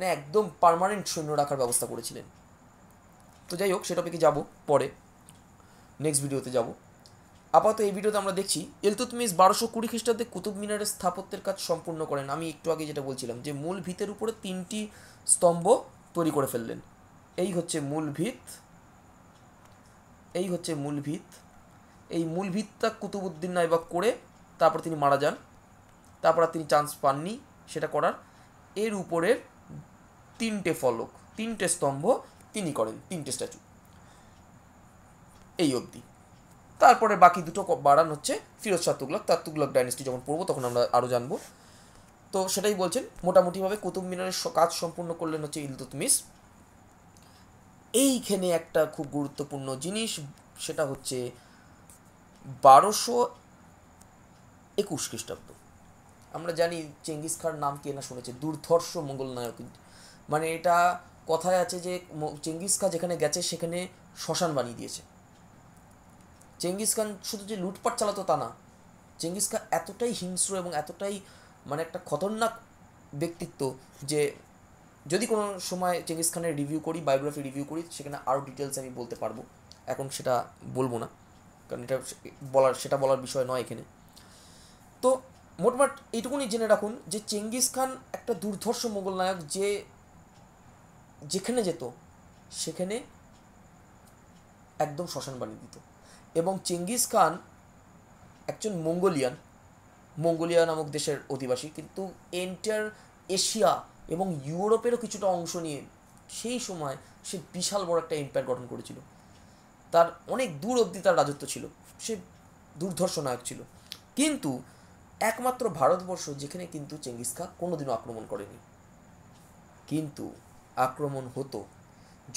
না মানে একদম পারমানেন্ট সৈন্য রাখার ব্যবস্থা করেছিলেন তো যাই হোক সেটা পেকে যাব পরে নেক্সট ভিডিওতে যাব আপাতত এই ভিডিওতে আমরা দেখছি ইলতুতমিস বারোশো কুড়ি খ্রিস্টাব্দে কুতুব মিনারের স্থাপত্যের কাজ সম্পূর্ণ করেন আমি একটু আগে যেটা বলছিলাম যে মূল ভিতের উপরে তিনটি স্তম্ভ তৈরি করে ফেললেন এই হচ্ছে মূল ভিত এই হচ্ছে মূল ভিত এই মূল ভিতটা কুতুবুদ্দিন নাইবাক করে তারপর তিনি মারা যান তারপর তিনি চান্স পাননি সেটা করার এর উপরের তিনটে ফলক তিনটে স্তম্ভ তিনি করেন তিনটে স্ট্যাচু এই অবধি তারপরে বাকি দুটো বাড়ান হচ্ছে ফিরোজ শাহ তুগলক তার তুগলক ডাইনেস্টি যখন পড়বো তখন আমরা আরও জানবো তো সেটাই বলছেন মোটামুটিভাবে কুতুব মিনারের কাজ সম্পূর্ণ করলেন হচ্ছে ইলতুতমিস এইখানে একটা খুব গুরুত্বপূর্ণ জিনিস সেটা হচ্ছে বারোশো একুশ খ্রিস্টাব্দ আমরা জানি চেঙ্গিস খার নাম কে না শুনেছে দুর্ধর্ষ মঙ্গল নায়ক মানে এটা কথায় আছে যে চেঙ্গিস খা যেখানে গেছে সেখানে শ্মশান বানিয়ে দিয়েছে চেঙ্গিস খান শুধু যে লুটপাট চালাতো তা না চেঙ্গিস খা এতটাই হিংস্র এবং এতটাই মানে একটা খতরনাক ব্যক্তিত্ব যে যদি কোনো সময় চেঙ্গিস খানের রিভিউ করি বায়োগ্রাফি রিভিউ করি সেখানে আরও ডিটেলস আমি বলতে পারবো এখন সেটা বলবো না কারণ এটা বলার সেটা বলার বিষয় নয় এখানে তো মোটমাট এইটুকুনি জেনে রাখুন যে চেঙ্গিস খান একটা দুর্ধর্ষ মোগল নায়ক যে যেখানে যেত সেখানে একদম শ্মশান বানিয়ে দিত এবং চেঙ্গিস খান একজন মঙ্গোলিয়ান মঙ্গোলিয়া নামক দেশের অধিবাসী কিন্তু এন্টার এশিয়া এবং ইউরোপেরও কিছুটা অংশ নিয়ে সেই সময় সে বিশাল বড় একটা এম্পায়ার গঠন করেছিল তার অনেক দূর অবধি তার রাজত্ব ছিল সে দুর্ধর্ষ নায়ক ছিল কিন্তু একমাত্র ভারতবর্ষ যেখানে কিন্তু চেঙ্গিস খা কোনোদিনও আক্রমণ করেনি কিন্তু আক্রমণ হতো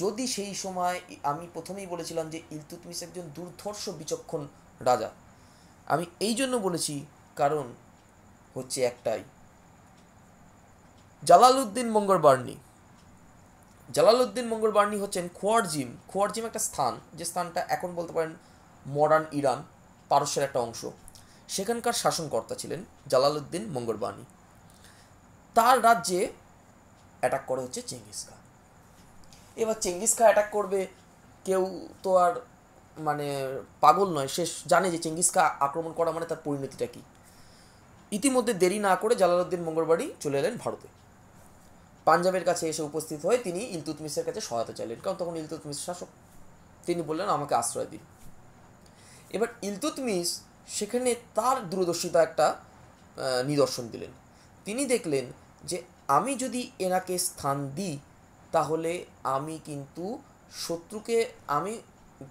যদি সেই সময় আমি প্রথমেই বলেছিলাম যে ইলতুতমিস একজন দুর্ধর্ষ বিচক্ষণ রাজা আমি এই জন্য বলেছি কারণ হচ্ছে একটাই জালালুদ্দিন মঙ্গরবার্নি জালালুদ্দিন মঙ্গলবার্নি হচ্ছেন খোয়ারজিম খোয়ারজিম একটা স্থান যে স্থানটা এখন বলতে পারেন মডার্ন ইরান পারস্যের একটা অংশ সেখানকার শাসনকর্তা ছিলেন জালালুদ্দিন মঙ্গলবার্নি তার রাজ্যে অ্যাটাক করে হচ্ছে চেঙ্গিস খান এবার চেঙ্গিস খা অ্যাটাক করবে কেউ তো আর মানে পাগল নয় সে জানে যে চেঙ্গিস খা আক্রমণ করা মানে তার পরিণতিটা কী ইতিমধ্যে দেরি না করে জালালউদ্দিন মঙ্গলবাড়ি চলে এলেন ভারতে পাঞ্জাবের কাছে এসে উপস্থিত হয়ে তিনি ইলতুতমিসের কাছে সহায়তা চাইলেন কারণ তখন ইলতুতমিস শাসক তিনি বললেন আমাকে আশ্রয় দিন এবার ইলতুতমিস সেখানে তার দূরদর্শিতা একটা নিদর্শন দিলেন তিনি দেখলেন যে আমি যদি এনাকে স্থান দিই তাহলে আমি কিন্তু শত্রুকে আমি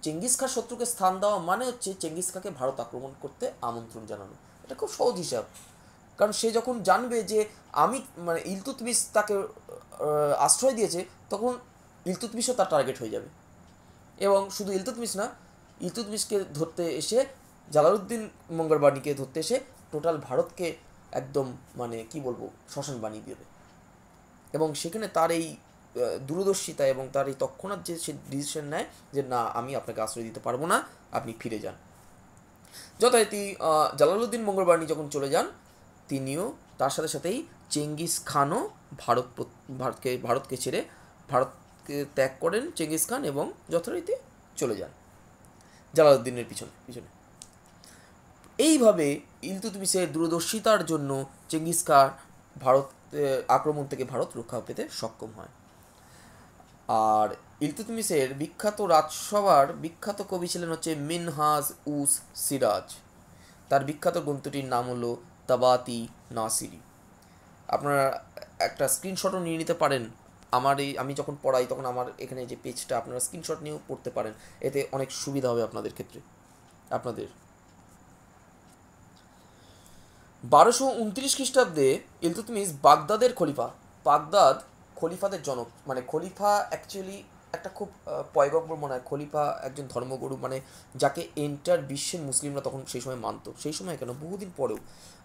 চেঙ্গিস খার শত্রুকে স্থান দেওয়া মানে হচ্ছে চেঙ্গিস খাঁকে ভারত আক্রমণ করতে আমন্ত্রণ জানানো এটা খুব সহজ হিসাব কারণ সে যখন জানবে যে আমি মানে ইলতুতমিস তাকে আশ্রয় দিয়েছে তখন ইলতুতমিসও তার টার্গেট হয়ে যাবে এবং শুধু ইলতুতমিস না ইলতুতমিসকে ধরতে এসে জালালুদ্দিন মঙ্গলবাণীকে ধরতে এসে টোটাল ভারতকে একদম মানে কি বলবো শ্মশান বানিয়ে দেবে এবং সেখানে তার এই দূরদর্শিতা এবং তার এই তৎক্ষণাৎ যে সে ডিসিশন নেয় যে না আমি আপনাকে আশ্রয় দিতে পারবো না আপনি ফিরে যান যথারীতি জালালুদ্দিন মঙ্গলবাণী যখন চলে যান তিনিও তার সাথে সাথেই চেঙ্গিস খানও ভারত ভারতকে ভারতকে ছেড়ে ভারতকে ত্যাগ করেন চেঙ্গিস খান এবং যথারীতি চলে যান জালালউদ্দিনের পিছনে পিছনে এইভাবে ইলতুতমিসের দূরদর্শিতার জন্য চেঙ্গিস খান ভারত আক্রমণ থেকে ভারত রক্ষা পেতে সক্ষম হয় আর ইলতুতমিসের বিখ্যাত রাজসভার বিখ্যাত কবি ছিলেন হচ্ছে মিনহাজ উস সিরাজ তার বিখ্যাত গ্রন্থটির নাম হলো তাবাতি নাসিরি আপনারা একটা স্ক্রিনশটও নিয়ে নিতে পারেন আমার এই আমি যখন পড়াই তখন আমার এখানে যে পেজটা আপনারা স্ক্রিনশট নিয়েও পড়তে পারেন এতে অনেক সুবিধা হবে আপনাদের ক্ষেত্রে আপনাদের বারোশো উনত্রিশ খ্রিস্টাব্দে ইলতুতমিস বাগদাদের খলিফা বাগদাদ খলিফাদের জনক মানে খলিফা অ্যাকচুয়ালি একটা খুব পয়গম্বর মনে হয় খলিফা একজন ধর্মগুরু মানে যাকে এন্টার বিশ্বের মুসলিমরা তখন সেই সময় মানত সেই সময় কেন বহুদিন পরেও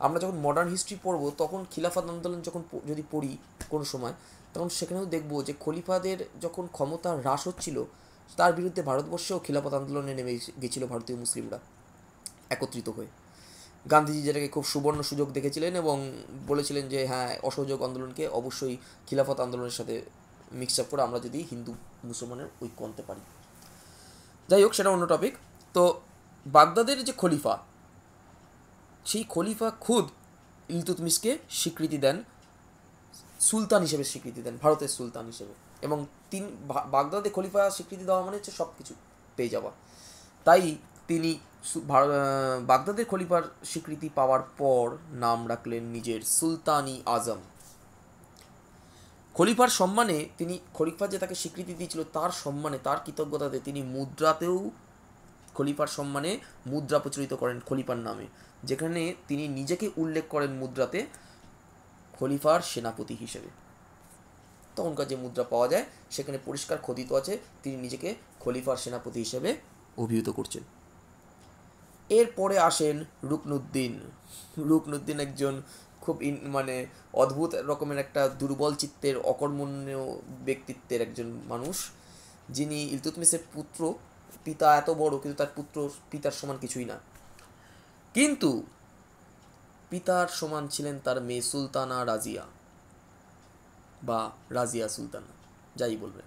আমরা যখন মডার্ন হিস্ট্রি পড়ব তখন খিলাফাত আন্দোলন যখন যদি পড়ি কোনো সময় তখন সেখানেও দেখব যে খলিফাদের যখন ক্ষমতা হ্রাস হচ্ছিল তার বিরুদ্ধে ভারতবর্ষেও খিলাফত আন্দোলনে নেমে গেছিল ভারতীয় মুসলিমরা একত্রিত হয়ে গান্ধীজি যেটাকে খুব সুবর্ণ সুযোগ দেখেছিলেন এবং বলেছিলেন যে হ্যাঁ অসহযোগ আন্দোলনকে অবশ্যই খিলাফত আন্দোলনের সাথে মিক্স আপ করে আমরা যদি হিন্দু মুসলমানের ঐক্য আনতে পারি যাই হোক সেটা অন্য টপিক তো বাগদাদের যে খলিফা সেই খলিফা খুদ ইলতুতমিসকে স্বীকৃতি দেন সুলতান হিসেবে স্বীকৃতি দেন ভারতের সুলতান হিসেবে এবং তিন বাগদাদে খলিফা স্বীকৃতি দেওয়া মানে হচ্ছে সব কিছু পেয়ে যাওয়া তাই তিনি বাগদাদের খলিফার স্বীকৃতি পাওয়ার পর নাম রাখলেন নিজের সুলতানি আজম খলিফার সম্মানে তিনি খলিফা যে তাকে স্বীকৃতি দিয়েছিল তার সম্মানে তার কৃতজ্ঞতাতে তিনি মুদ্রাতেও খলিফার সম্মানে মুদ্রা প্রচলিত করেন খলিফার নামে যেখানে তিনি নিজেকে উল্লেখ করেন মুদ্রাতে খলিফার সেনাপতি হিসেবে তখনকার যে মুদ্রা পাওয়া যায় সেখানে পরিষ্কার খোদিত আছে তিনি নিজেকে খলিফার সেনাপতি হিসেবে অভিহিত করছেন এরপরে আসেন রুকনুদ্দিন রুকনুদ্দিন একজন খুব ইন মানে অদ্ভুত রকমের একটা দুর্বল চিত্তের অকর্মণ্য ব্যক্তিত্বের একজন মানুষ যিনি ইলতুতমিসের পুত্র পিতা এত বড় কিন্তু তার পুত্র পিতার সমান কিছুই না কিন্তু পিতার সমান ছিলেন তার মেয়ে সুলতানা রাজিয়া বা রাজিয়া সুলতানা যাই বলবে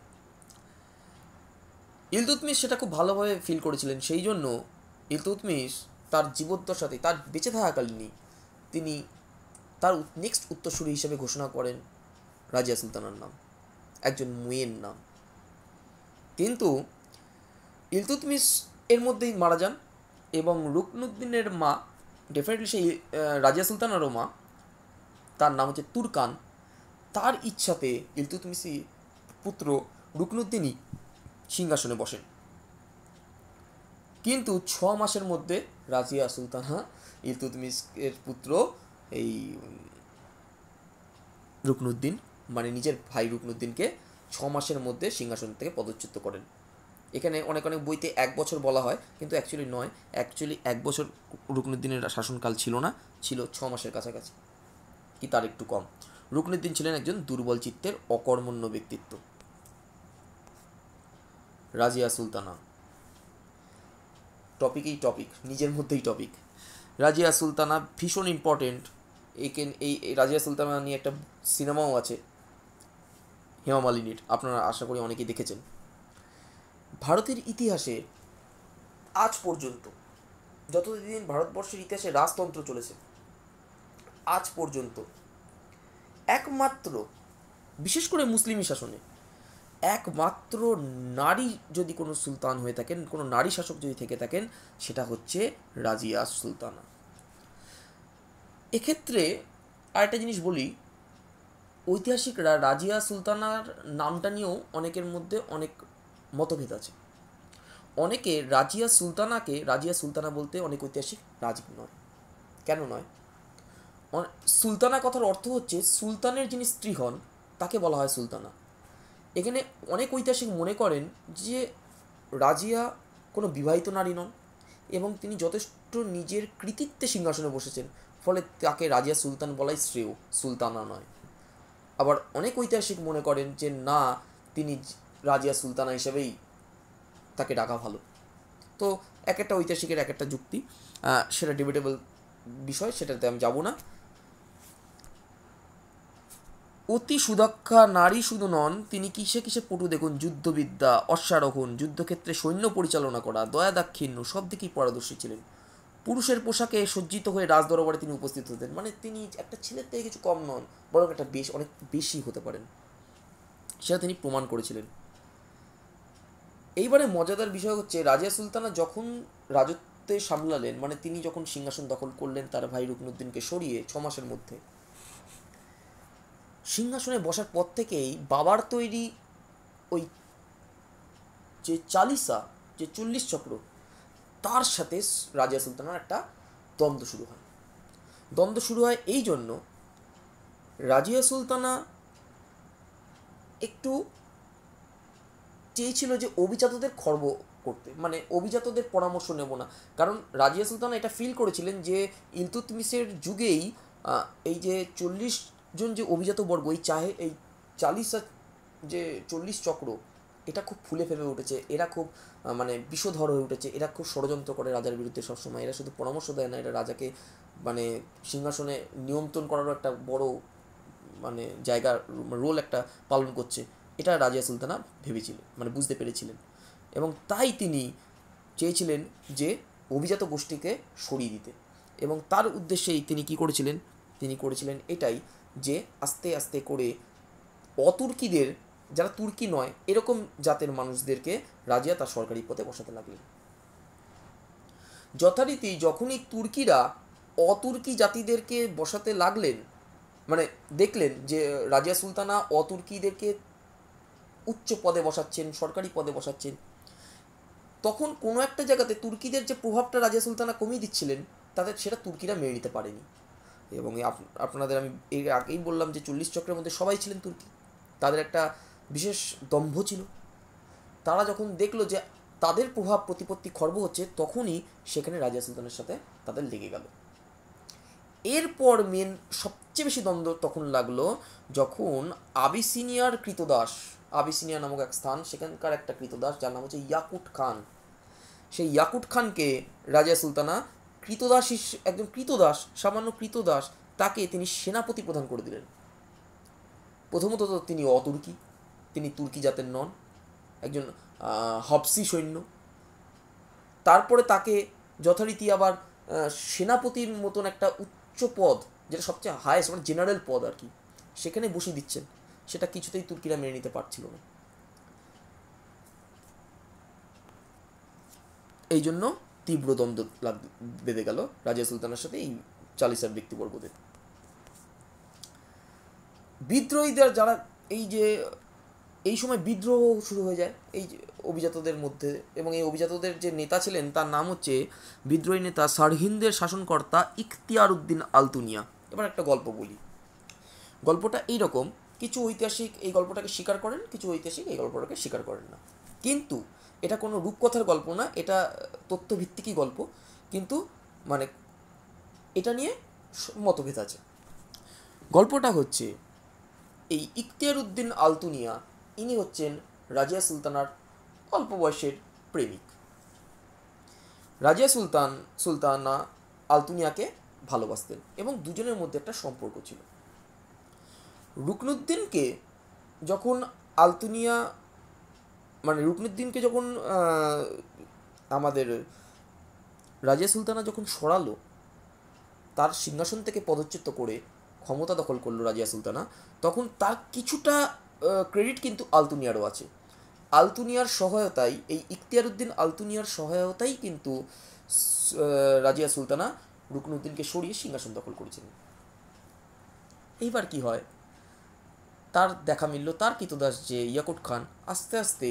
ইলতুতমিস সেটা খুব ভালোভাবে ফিল করেছিলেন সেই জন্য ইলতুতমিস তার জীবদ্দশাতে তার বেঁচে থাকাকালীনই তিনি তার নেক্সট উত্তরসূরি হিসেবে ঘোষণা করেন রাজিয়া সুলতানার নাম একজন মুয়ের নাম কিন্তু ইলতুতমিস এর মধ্যেই মারা যান এবং রুকনুদ্দিনের মা ডেফিনেটলি সেই রাজিয়া সুলতানারও মা তার নাম হচ্ছে তুরকান তার ইচ্ছাতে ইলতুতমিসি পুত্র রুকনুদ্দিনই সিংহাসনে বসেন কিন্তু ছ মাসের মধ্যে রাজিয়া সুলতানা ইলতুতমিসের পুত্র এই রুকনুদ্দিন মানে নিজের ভাই রুকনুদ্দিনকে ছ মাসের মধ্যে সিংহাসন থেকে পদচ্যুত করেন এখানে অনেক অনেক বইতে এক বছর বলা হয় কিন্তু অ্যাকচুয়ালি নয় অ্যাকচুয়ালি এক বছর রুকনুদ্দিনের শাসনকাল ছিল না ছিল ছ মাসের কাছাকাছি কি তার একটু কম রুকনুদ্দিন ছিলেন একজন দুর্বল চিত্তের অকর্মণ্য ব্যক্তিত্ব রাজিয়া সুলতানা টপিকই টপিক নিজের মধ্যেই টপিক রাজিয়া সুলতানা ভীষণ ইম্পর্টেন্ট একে এই রাজিয়া সুলতানা নিয়ে একটা সিনেমাও আছে হেমা মালিনীর আপনারা আশা করি অনেকেই দেখেছেন ভারতের ইতিহাসে আজ পর্যন্ত যতদিন ভারতবর্ষের ইতিহাসে রাজতন্ত্র চলেছে আজ পর্যন্ত একমাত্র বিশেষ করে মুসলিমি শাসনে একমাত্র নারী যদি কোনো সুলতান হয়ে থাকেন কোনো নারী শাসক যদি থেকে থাকেন সেটা হচ্ছে রাজিয়া সুলতানা এক্ষেত্রে আরেকটা জিনিস বলি ঐতিহাসিকরা রাজিয়া সুলতানার নামটা নিয়েও অনেকের মধ্যে অনেক মতভেদ আছে অনেকে রাজিয়া সুলতানাকে রাজিয়া সুলতানা বলতে অনেক ঐতিহাসিক রাজি নয় কেন নয় সুলতানা কথার অর্থ হচ্ছে সুলতানের যিনি স্ত্রী হন তাকে বলা হয় সুলতানা এখানে অনেক ঐতিহাসিক মনে করেন যে রাজিয়া কোনো বিবাহিত নারী নন এবং তিনি যথেষ্ট নিজের কৃতিত্বে সিংহাসনে বসেছেন ফলে তাকে রাজিয়া সুলতান বলাই শ্রেয় সুলতানা নয় আবার অনেক ঐতিহাসিক মনে করেন যে না তিনি রাজিয়া সুলতানা হিসেবেই তাকে ডাকা ভালো তো এক একটা ঐতিহাসিকের এক একটা যুক্তি সেটা ডিবেটেবল বিষয় সেটাতে আমি যাব না অতি সুদক্ষা নারী শুধু নন তিনি কিসে কিসে পটু দেখুন যুদ্ধবিদ্যা অশ্বারোহণ যুদ্ধক্ষেত্রে সৈন্য পরিচালনা করা দয়া দাক্ষিণ্য সব দিকেই পারদর্শী ছিলেন পুরুষের পোশাকে সজ্জিত হয়ে রাজদরবারে তিনি উপস্থিত হতেন মানে তিনি একটা ছেলের থেকে কিছু কম নন বরং একটা বেশ অনেক বেশি হতে পারেন সেটা তিনি প্রমাণ করেছিলেন এইবারে মজাদার বিষয় হচ্ছে রাজিয়া সুলতানা যখন রাজত্বে সামলালেন মানে তিনি যখন সিংহাসন দখল করলেন তার ভাই রুকনুদ্দিনকে সরিয়ে ছ মাসের মধ্যে সিংহাসনে বসার পর থেকেই বাবার তৈরি ওই যে চালিসা যে চল্লিশ চক্র তার সাথে রাজিয়া সুলতানার একটা দ্বন্দ্ব শুরু হয় দ্বন্দ্ব শুরু হয় এই জন্য রাজিয়া সুলতানা একটু চেয়েছিল যে অভিজাতদের খর্ব করতে মানে অভিজাতদের পরামর্শ নেব না কারণ রাজিয়া সুলতানা এটা ফিল করেছিলেন যে ইলতুতমিসের যুগেই এই যে চল্লিশ জন যে অভিজাত বর্গ এই চাহে এই চালিশ যে চল্লিশ চক্র এটা খুব ফুলে ফেপে উঠেছে এরা খুব মানে বিষধর হয়ে উঠেছে এরা খুব ষড়যন্ত্র করে রাজার বিরুদ্ধে সবসময় এরা শুধু পরামর্শ দেয় না এরা রাজাকে মানে সিংহাসনে নিয়ন্ত্রণ করারও একটা বড় মানে জায়গার রোল একটা পালন করছে এটা রাজিয়া সুলতানা ভেবেছিলেন মানে বুঝতে পেরেছিলেন এবং তাই তিনি চেয়েছিলেন যে অভিজাত গোষ্ঠীকে সরিয়ে দিতে এবং তার উদ্দেশ্যেই তিনি কি করেছিলেন তিনি করেছিলেন এটাই যে আস্তে আস্তে করে অতুর্কিদের যারা তুর্কি নয় এরকম জাতের মানুষদেরকে রাজিয়া তার সরকারি পথে বসাতে লাগলেন যথারীতি যখনই তুর্কিরা অতুর্কি জাতিদেরকে বসাতে লাগলেন মানে দেখলেন যে রাজিয়া সুলতানা অতুর্কিদেরকে উচ্চ পদে বসাচ্ছেন সরকারি পদে বসাচ্ছেন তখন কোনো একটা জায়গাতে তুর্কিদের যে প্রভাবটা রাজিয়া সুলতানা কমিয়ে দিচ্ছিলেন তাদের সেটা তুর্কিরা মেনে নিতে পারেনি এবং আপনাদের আমি এর আগেই বললাম যে চল্লিশ চক্রের মধ্যে সবাই ছিলেন তুর্কি তাদের একটা বিশেষ দম্ভ ছিল তারা যখন দেখলো যে তাদের প্রভাব প্রতিপত্তি খর্ব হচ্ছে তখনই সেখানে রাজা সুলতানের সাথে তাদের লেগে গেল এরপর মেন সবচেয়ে বেশি দ্বন্দ্ব তখন লাগলো যখন আবিসিনিয়ার কৃতদাস আবিসিনিয়া নামক এক স্থান সেখানকার একটা কৃতদাস যার নাম হচ্ছে ইয়াকুট খান সেই ইয়াকুট খানকে রাজা সুলতানা কৃতদাস একজন কৃতদাস সামান্য কৃতদাস তাকে তিনি সেনাপতি প্রধান করে দিলেন প্রথমত তিনি অতুর্কি তিনি তুর্কি জাতের নন একজন হপসি সৈন্য তারপরে তাকে যথারীতি আবার সেনাপতির মতন একটা উচ্চ পদ যেটা সবচেয়ে হায়েস্ট মানে জেনারেল পদ আর কি সেখানে বসিয়ে দিচ্ছেন সেটা কিছুতেই তুর্কিরা মেনে নিতে পারছিল না এই জন্য তীব্র দ্বন্দ্ব বেঁধে গেল রাজা সুলতানের সাথে এই চালিসার ব্যক্তিবর্গদের বিদ্রোহীদের যারা এই যে এই সময় বিদ্রোহ শুরু হয়ে যায় এই অভিজাতদের মধ্যে এবং এই অভিজাতদের যে নেতা ছিলেন তার নাম হচ্ছে বিদ্রোহী নেতা সারহিন্দের শাসনকর্তা ইখতিয়ার উদ্দিন আলতুনিয়া এবার একটা গল্প বলি গল্পটা এই রকম কিছু ঐতিহাসিক এই গল্পটাকে স্বীকার করেন কিছু ঐতিহাসিক এই গল্পটাকে স্বীকার করেন না কিন্তু এটা কোনো রূপকথার গল্প না এটা তথ্যভিত্তিকই গল্প কিন্তু মানে এটা নিয়ে মতভেদ আছে গল্পটা হচ্ছে এই ইখতিয়ার উদ্দিন আলতুনিয়া ইনি হচ্ছেন রাজিয়া সুলতানার অল্প বয়সের প্রেমিক রাজিয়া সুলতান সুলতানা আলতুনিয়াকে ভালোবাসতেন এবং দুজনের মধ্যে একটা সম্পর্ক ছিল রুকনুদ্দিনকে যখন আলতুনিয়া মানে রুকনুদ্দিনকে যখন আমাদের রাজিয়া সুলতানা যখন সরালো তার সিংহাসন থেকে পদচ্যুত করে ক্ষমতা দখল করলো রাজিয়া সুলতানা তখন তার কিছুটা ক্রেডিট কিন্তু আলতুনিয়ারও আছে আলতুনিয়ার সহায়তায় এই উদ্দিন আলতুনিয়ার সহায়তাই কিন্তু রাজিয়া সুলতানা রুকনুদ্দিনকে সরিয়ে সিংহাসন দখল করেছেন এইবার কি হয় তার দেখা মিলল তার কিতদাস যে ইয়াকুট খান আস্তে আস্তে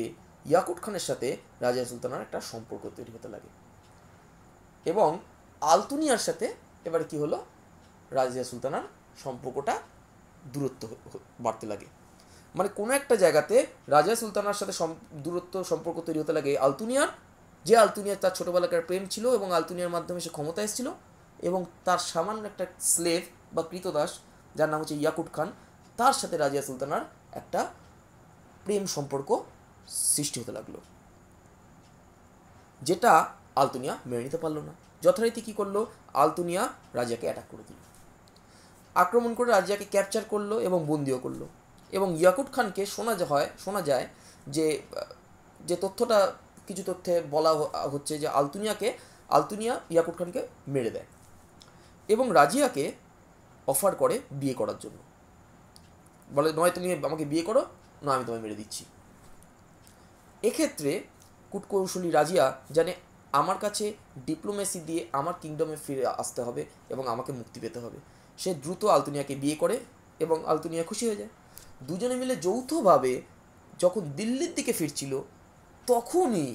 ইয়াকুট খানের সাথে রাজিয়া সুলতানার একটা সম্পর্ক তৈরি হতে লাগে এবং আলতুনিয়ার সাথে এবার কি হলো রাজিয়া সুলতানার সম্পর্কটা দূরত্ব বাড়তে লাগে মানে কোনো একটা জায়গাতে রাজা সুলতানার সাথে দূরত্ব সম্পর্ক তৈরি হতে লাগে আলতুনিয়ার যে আলতুনিয়ার তার ছোটোবেলাকার প্রেম ছিল এবং আলতুনিয়ার মাধ্যমে সে ক্ষমতা এসেছিল এবং তার সামান্য একটা স্লেভ বা কৃতদাস যার নাম হচ্ছে ইয়াকুট খান তার সাথে রাজিয়া সুলতানার একটা প্রেম সম্পর্ক সৃষ্টি হতে লাগলো যেটা আলতুনিয়া মেনে নিতে পারলো না যথারীতি কী করলো আলতুনিয়া রাজিয়াকে অ্যাটাক করে দিল আক্রমণ করে রাজিয়াকে ক্যাপচার করলো এবং বন্দিও করলো এবং ইয়াকুট খানকে শোনা হয় শোনা যায় যে যে তথ্যটা কিছু তথ্যে বলা হচ্ছে যে আলতুনিয়াকে আলতুনিয়া ইয়াকুট খানকে মেরে দেয় এবং রাজিয়াকে অফার করে বিয়ে করার জন্য বলে নয় তুমি আমাকে বিয়ে করো না আমি তোমায় মেরে দিচ্ছি এক্ষেত্রে কুটকৌশলী রাজিয়া জানে আমার কাছে ডিপ্লোমেসি দিয়ে আমার কিংডমে ফিরে আসতে হবে এবং আমাকে মুক্তি পেতে হবে সে দ্রুত আলতুনিয়াকে বিয়ে করে এবং আলতুনিয়া খুশি হয়ে যায় দুজনে মিলে যৌথভাবে যখন দিল্লির দিকে ফিরছিল তখনই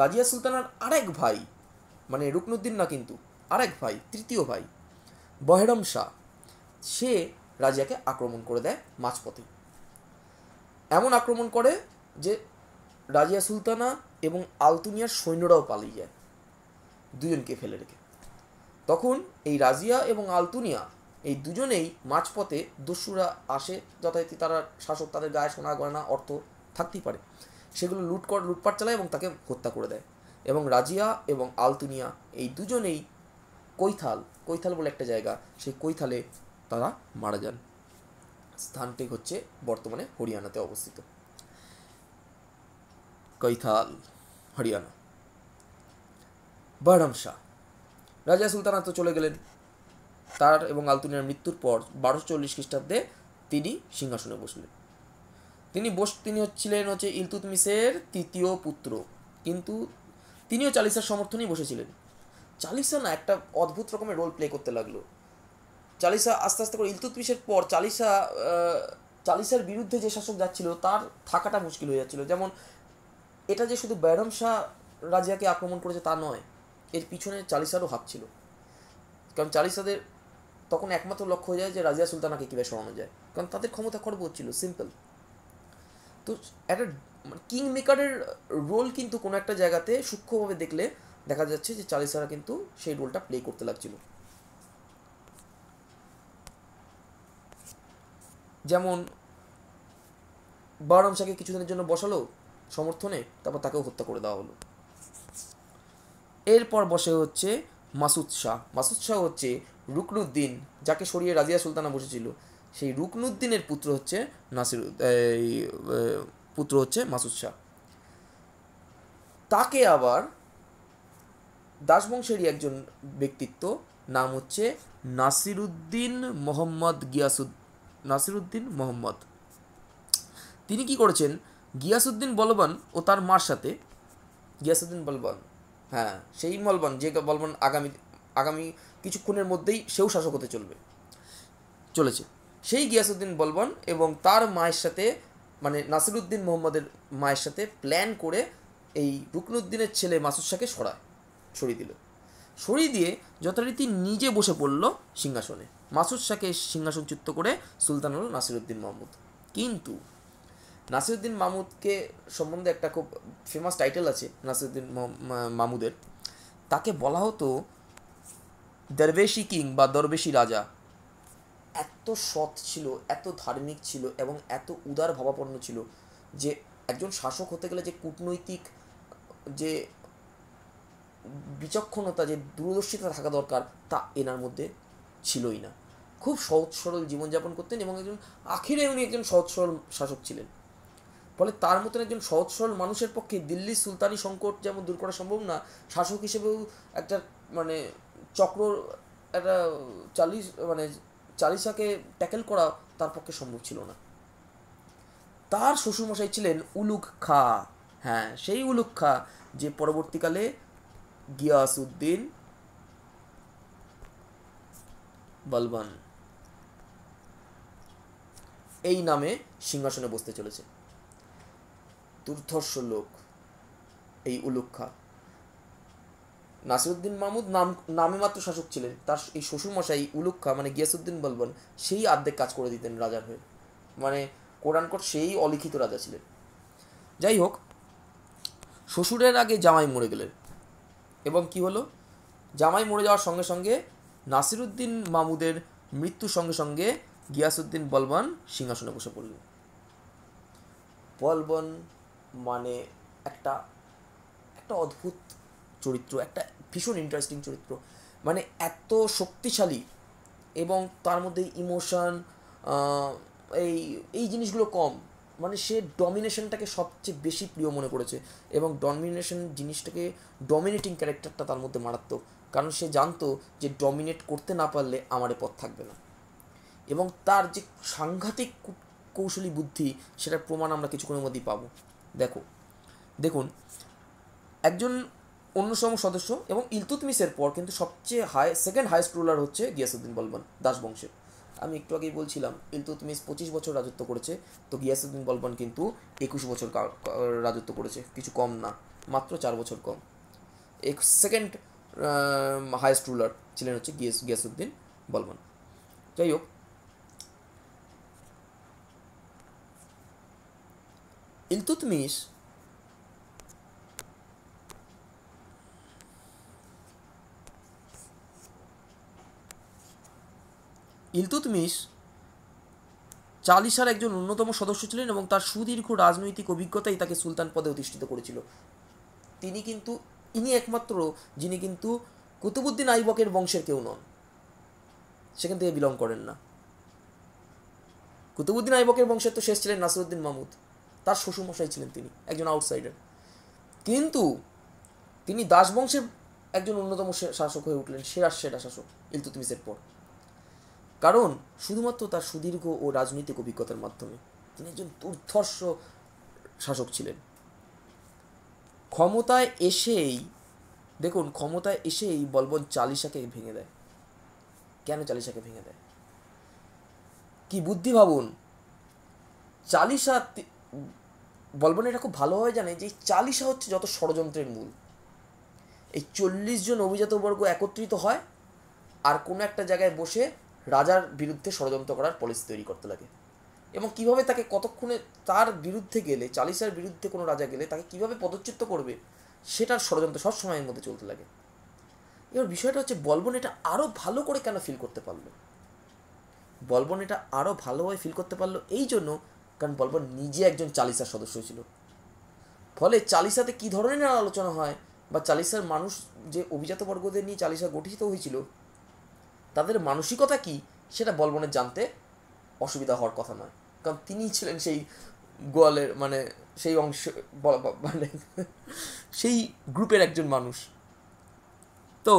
রাজিয়া সুলতানার আরেক ভাই মানে রুকনুদ্দিন না কিন্তু আরেক ভাই তৃতীয় ভাই বহেরম শাহ সে রাজিয়াকে আক্রমণ করে দেয় মাঝপথে এমন আক্রমণ করে যে রাজিয়া সুলতানা এবং আলতুনিয়ার সৈন্যরাও পালিয়ে যায় দুজনকে ফেলে রেখে তখন এই রাজিয়া এবং আলতুনিয়া এই দুজনেই মাঝপথে দস্যুরা আসে যথারীতি তারা শাসক তাদের গায়ে সোনা গয়না অর্থ থাকতেই পারে সেগুলো লুট কর লুটপাট চালায় এবং তাকে হত্যা করে দেয় এবং রাজিয়া এবং আলতুনিয়া এই দুজনেই কৈথাল কৈথাল বলে একটা জায়গা সেই কৈথালে তারা মারা যান স্থানটি হচ্ছে বর্তমানে হরিয়ানাতে অবস্থিত কৈথাল হরিয়ানা বারাম রাজা সুলতানা তো চলে গেলেন তার এবং আলতুনিয়ার মৃত্যুর পর বারোশো চল্লিশ খ্রিস্টাব্দে তিনি সিংহাসনে বসলেন তিনি বস তিনি হচ্ছিলেন হচ্ছে ইলতুতমিসের তৃতীয় পুত্র কিন্তু তিনিও চালিসার সমর্থনেই বসেছিলেন চালিসা না একটা অদ্ভুত রকমের রোল প্লে করতে লাগলো চালিসা আস্তে আস্তে করে ইলতুতমিসের পর চালিসা চালিসার বিরুদ্ধে যে শাসক যাচ্ছিল তার থাকাটা মুশকিল হয়ে যাচ্ছিল যেমন এটা যে শুধু ব্যারম শাহ রাজিয়াকে আক্রমণ করেছে তা নয় এর পিছনে চালিসারও হাত ছিল কারণ চালিসাদের তখন একমাত্র লক্ষ্য হয়ে যায় যে রাজিয়া সুলতানাকে কীভাবে সরানো যায় কারণ তাদের ক্ষমতা খর্ব ছিল সিম্পল তো একটা কিং মেকারের রোল কিন্তু কোনো একটা জায়গাতে সূক্ষ্মভাবে দেখলে দেখা যাচ্ছে যে চালিসারা কিন্তু সেই রোলটা প্লে করতে লাগছিল যেমন বারম শাহকে কিছুদিনের জন্য বসালো সমর্থনে তারপর তাকেও হত্যা করে দেওয়া হলো এরপর বসে হচ্ছে মাসুদ শাহ মাসুদ শাহ হচ্ছে রুকনুদ্দিন যাকে সরিয়ে রাজিয়া সুলতানা বসেছিল সেই রুকনুদ্দিনের পুত্র হচ্ছে নাসির পুত্র হচ্ছে মাসুদ শাহ তাকে আবার দাসবংশেরই একজন ব্যক্তিত্ব নাম হচ্ছে নাসিরুদ্দিন মোহাম্মদ গিয়াসুদ নাসিরুদ্দিন মোহাম্মদ তিনি কি করেছেন গিয়াসুদ্দিন বলবান ও তার মার সাথে গিয়াসুদ্দিন বলবান হ্যাঁ সেই বলবান যে বলবান আগামী আগামী কিছুক্ষণের মধ্যেই সেও শাসক হতে চলবে চলেছে সেই গিয়াসুদ্দিন বলবন এবং তার মায়ের সাথে মানে নাসিরুদ্দিন মোহাম্মদের মায়ের সাথে প্ল্যান করে এই রুকনুদ্দিনের ছেলে মাসুদ শাহকে সরায় সরিয়ে দিল সরিয়ে দিয়ে যথারীতি নিজে বসে পড়ল সিংহাসনে মাসুদ শাহকে সিংহাসনচ্যুত করে সুলতান হল নাসিরুদ্দিন মাহমুদ কিন্তু নাসিরুদ্দিন মাহমুদকে সম্বন্ধে একটা খুব ফেমাস টাইটেল আছে নাসিরুদ্দিন মাহমুদের তাকে বলা হতো দরবেশি কিং বা দরবেশি রাজা এত সৎ ছিল এত ধার্মিক ছিল এবং এত উদার ভাবাপন্ন ছিল যে একজন শাসক হতে গেলে যে কূটনৈতিক যে বিচক্ষণতা যে দূরদর্শিতা থাকা দরকার তা এনার মধ্যে ছিলই না খুব সহজ সরল জীবনযাপন করতেন এবং একজন আখিরে উনি একজন সহজ সরল শাসক ছিলেন ফলে তার মতন একজন সহজ সরল মানুষের পক্ষে দিল্লির সুলতানি সংকট যেমন দূর করা সম্ভব না শাসক হিসেবেও একটা মানে চক্র একটা চালিশ মানে চালিশাকে ট্যাকেল করা তার পক্ষে সম্ভব ছিল না তার শ্বশুরমশাই ছিলেন উলুক খা হ্যাঁ সেই উলুক খা যে পরবর্তীকালে উদ্দিন বলবান এই নামে সিংহাসনে বসতে চলেছে দুর্ধর্ষ লোক এই উলুক খা নাসিরুদ্দিন মাহমুদ নাম নামে মাত্র শাসক ছিলেন তার এই শ্বশুরমশাই উলুক্ষা মানে গিয়াসুদ্দিন বলবন সেই আর্ধেক কাজ করে দিতেন রাজার হয়ে মানে কোট সেই অলিখিত রাজা ছিলেন যাই হোক শ্বশুরের আগে জামাই মরে গেলেন এবং কি হলো জামাই মরে যাওয়ার সঙ্গে সঙ্গে নাসিরুদ্দিন মামুদের মৃত্যুর সঙ্গে সঙ্গে গিয়াসুদ্দিন বলবান সিংহাসনে বসে পড়লেন বলবন মানে একটা একটা অদ্ভুত চরিত্র একটা ভীষণ ইন্টারেস্টিং চরিত্র মানে এত শক্তিশালী এবং তার মধ্যে ইমোশান এই এই জিনিসগুলো কম মানে সে ডমিনেশনটাকে সবচেয়ে বেশি প্রিয় মনে করেছে এবং ডমিনেশন জিনিসটাকে ডমিনেটিং ক্যারেক্টারটা তার মধ্যে মারাত্মক কারণ সে জানতো যে ডমিনেট করতে না পারলে আমার পথ থাকবে না এবং তার যে সাংঘাতিক কৌশলী বুদ্ধি সেটার প্রমাণ আমরা কিছুক্ষণের মধ্যেই পাবো দেখো দেখুন একজন অন্যসম সদস্য এবং ইলতুতমিসের পর কিন্তু সবচেয়ে হাই সেকেন্ড হাইস্ট রুলার হচ্ছে গিয়াসুদ্দিন বলবান দাসবংশের আমি একটু আগেই বলছিলাম ইলতুতমিস পঁচিশ বছর রাজত্ব করেছে তো গিয়াসুদ্দিন বলবান কিন্তু একুশ বছর রাজত্ব করেছে কিছু কম না মাত্র চার বছর কম এক সেকেন্ড হাইস্ট রুলার ছিলেন হচ্ছে গিয়াস গিয়াসুদ্দিন বলবান যাই হোক ইলতুতমিস ইলতুতমিশ চালিশার একজন অন্যতম সদস্য ছিলেন এবং তার সুদীর্ঘ রাজনৈতিক অভিজ্ঞতাই তাকে সুলতান পদে অধিষ্ঠিত করেছিল তিনি কিন্তু ইনি একমাত্র যিনি কিন্তু কুতুবুদ্দিন আইবকের বংশের কেউ নন সেখান থেকে বিলং করেন না কুতুবুদ্দিন আইবকের বংশের তো শেষ ছিলেন নাসিরুদ্দিন মাহমুদ তার শ্বশুরমশাই ছিলেন তিনি একজন আউটসাইডার কিন্তু তিনি দাসবংশের একজন অন্যতম শাসক হয়ে উঠলেন সেরা সেরা শাসক ইলতুতমিসের পর কারণ শুধুমাত্র তার সুদীর্ঘ ও রাজনৈতিক অভিজ্ঞতার মাধ্যমে তিনি একজন দুর্ধর্ষ শাসক ছিলেন ক্ষমতায় এসেই দেখুন ক্ষমতায় এসেই বলবন চালিশাকে ভেঙে দেয় কেন চালিশাকে ভেঙে দেয় কি বুদ্ধি ভাবুন চালিশা বলবন এটা খুব ভালোভাবে জানে যে চালিশা হচ্ছে যত ষড়যন্ত্রের মূল এই চল্লিশ জন অভিজাতবর্গ একত্রিত হয় আর কোনো একটা জায়গায় বসে রাজার বিরুদ্ধে ষড়যন্ত্র করার পলিসি তৈরি করতে লাগে এবং কিভাবে তাকে কতক্ষণে তার বিরুদ্ধে গেলে চালিসার বিরুদ্ধে কোনো রাজা গেলে তাকে কিভাবে পদচ্যুত করবে সেটার ষড়যন্ত্র সবসময়ের মধ্যে চলতে লাগে এবার বিষয়টা হচ্ছে বলবন এটা আরও ভালো করে কেন ফিল করতে পারলো বলবন এটা আরও ভালোভাবে ফিল করতে পারলো এই জন্য কারণ বলবন নিজে একজন চালিসার সদস্য ছিল ফলে চালিসাতে কী ধরনের আলোচনা হয় বা চালিসার মানুষ যে অভিজাতবর্গদের নিয়ে চালিসা গঠিত হয়েছিল তাদের মানসিকতা কি সেটা বলবনের জানতে অসুবিধা হওয়ার কথা নয় কারণ তিনিই ছিলেন সেই গোয়ালের মানে সেই অংশ মানে <laughs> সেই গ্রুপের একজন মানুষ তো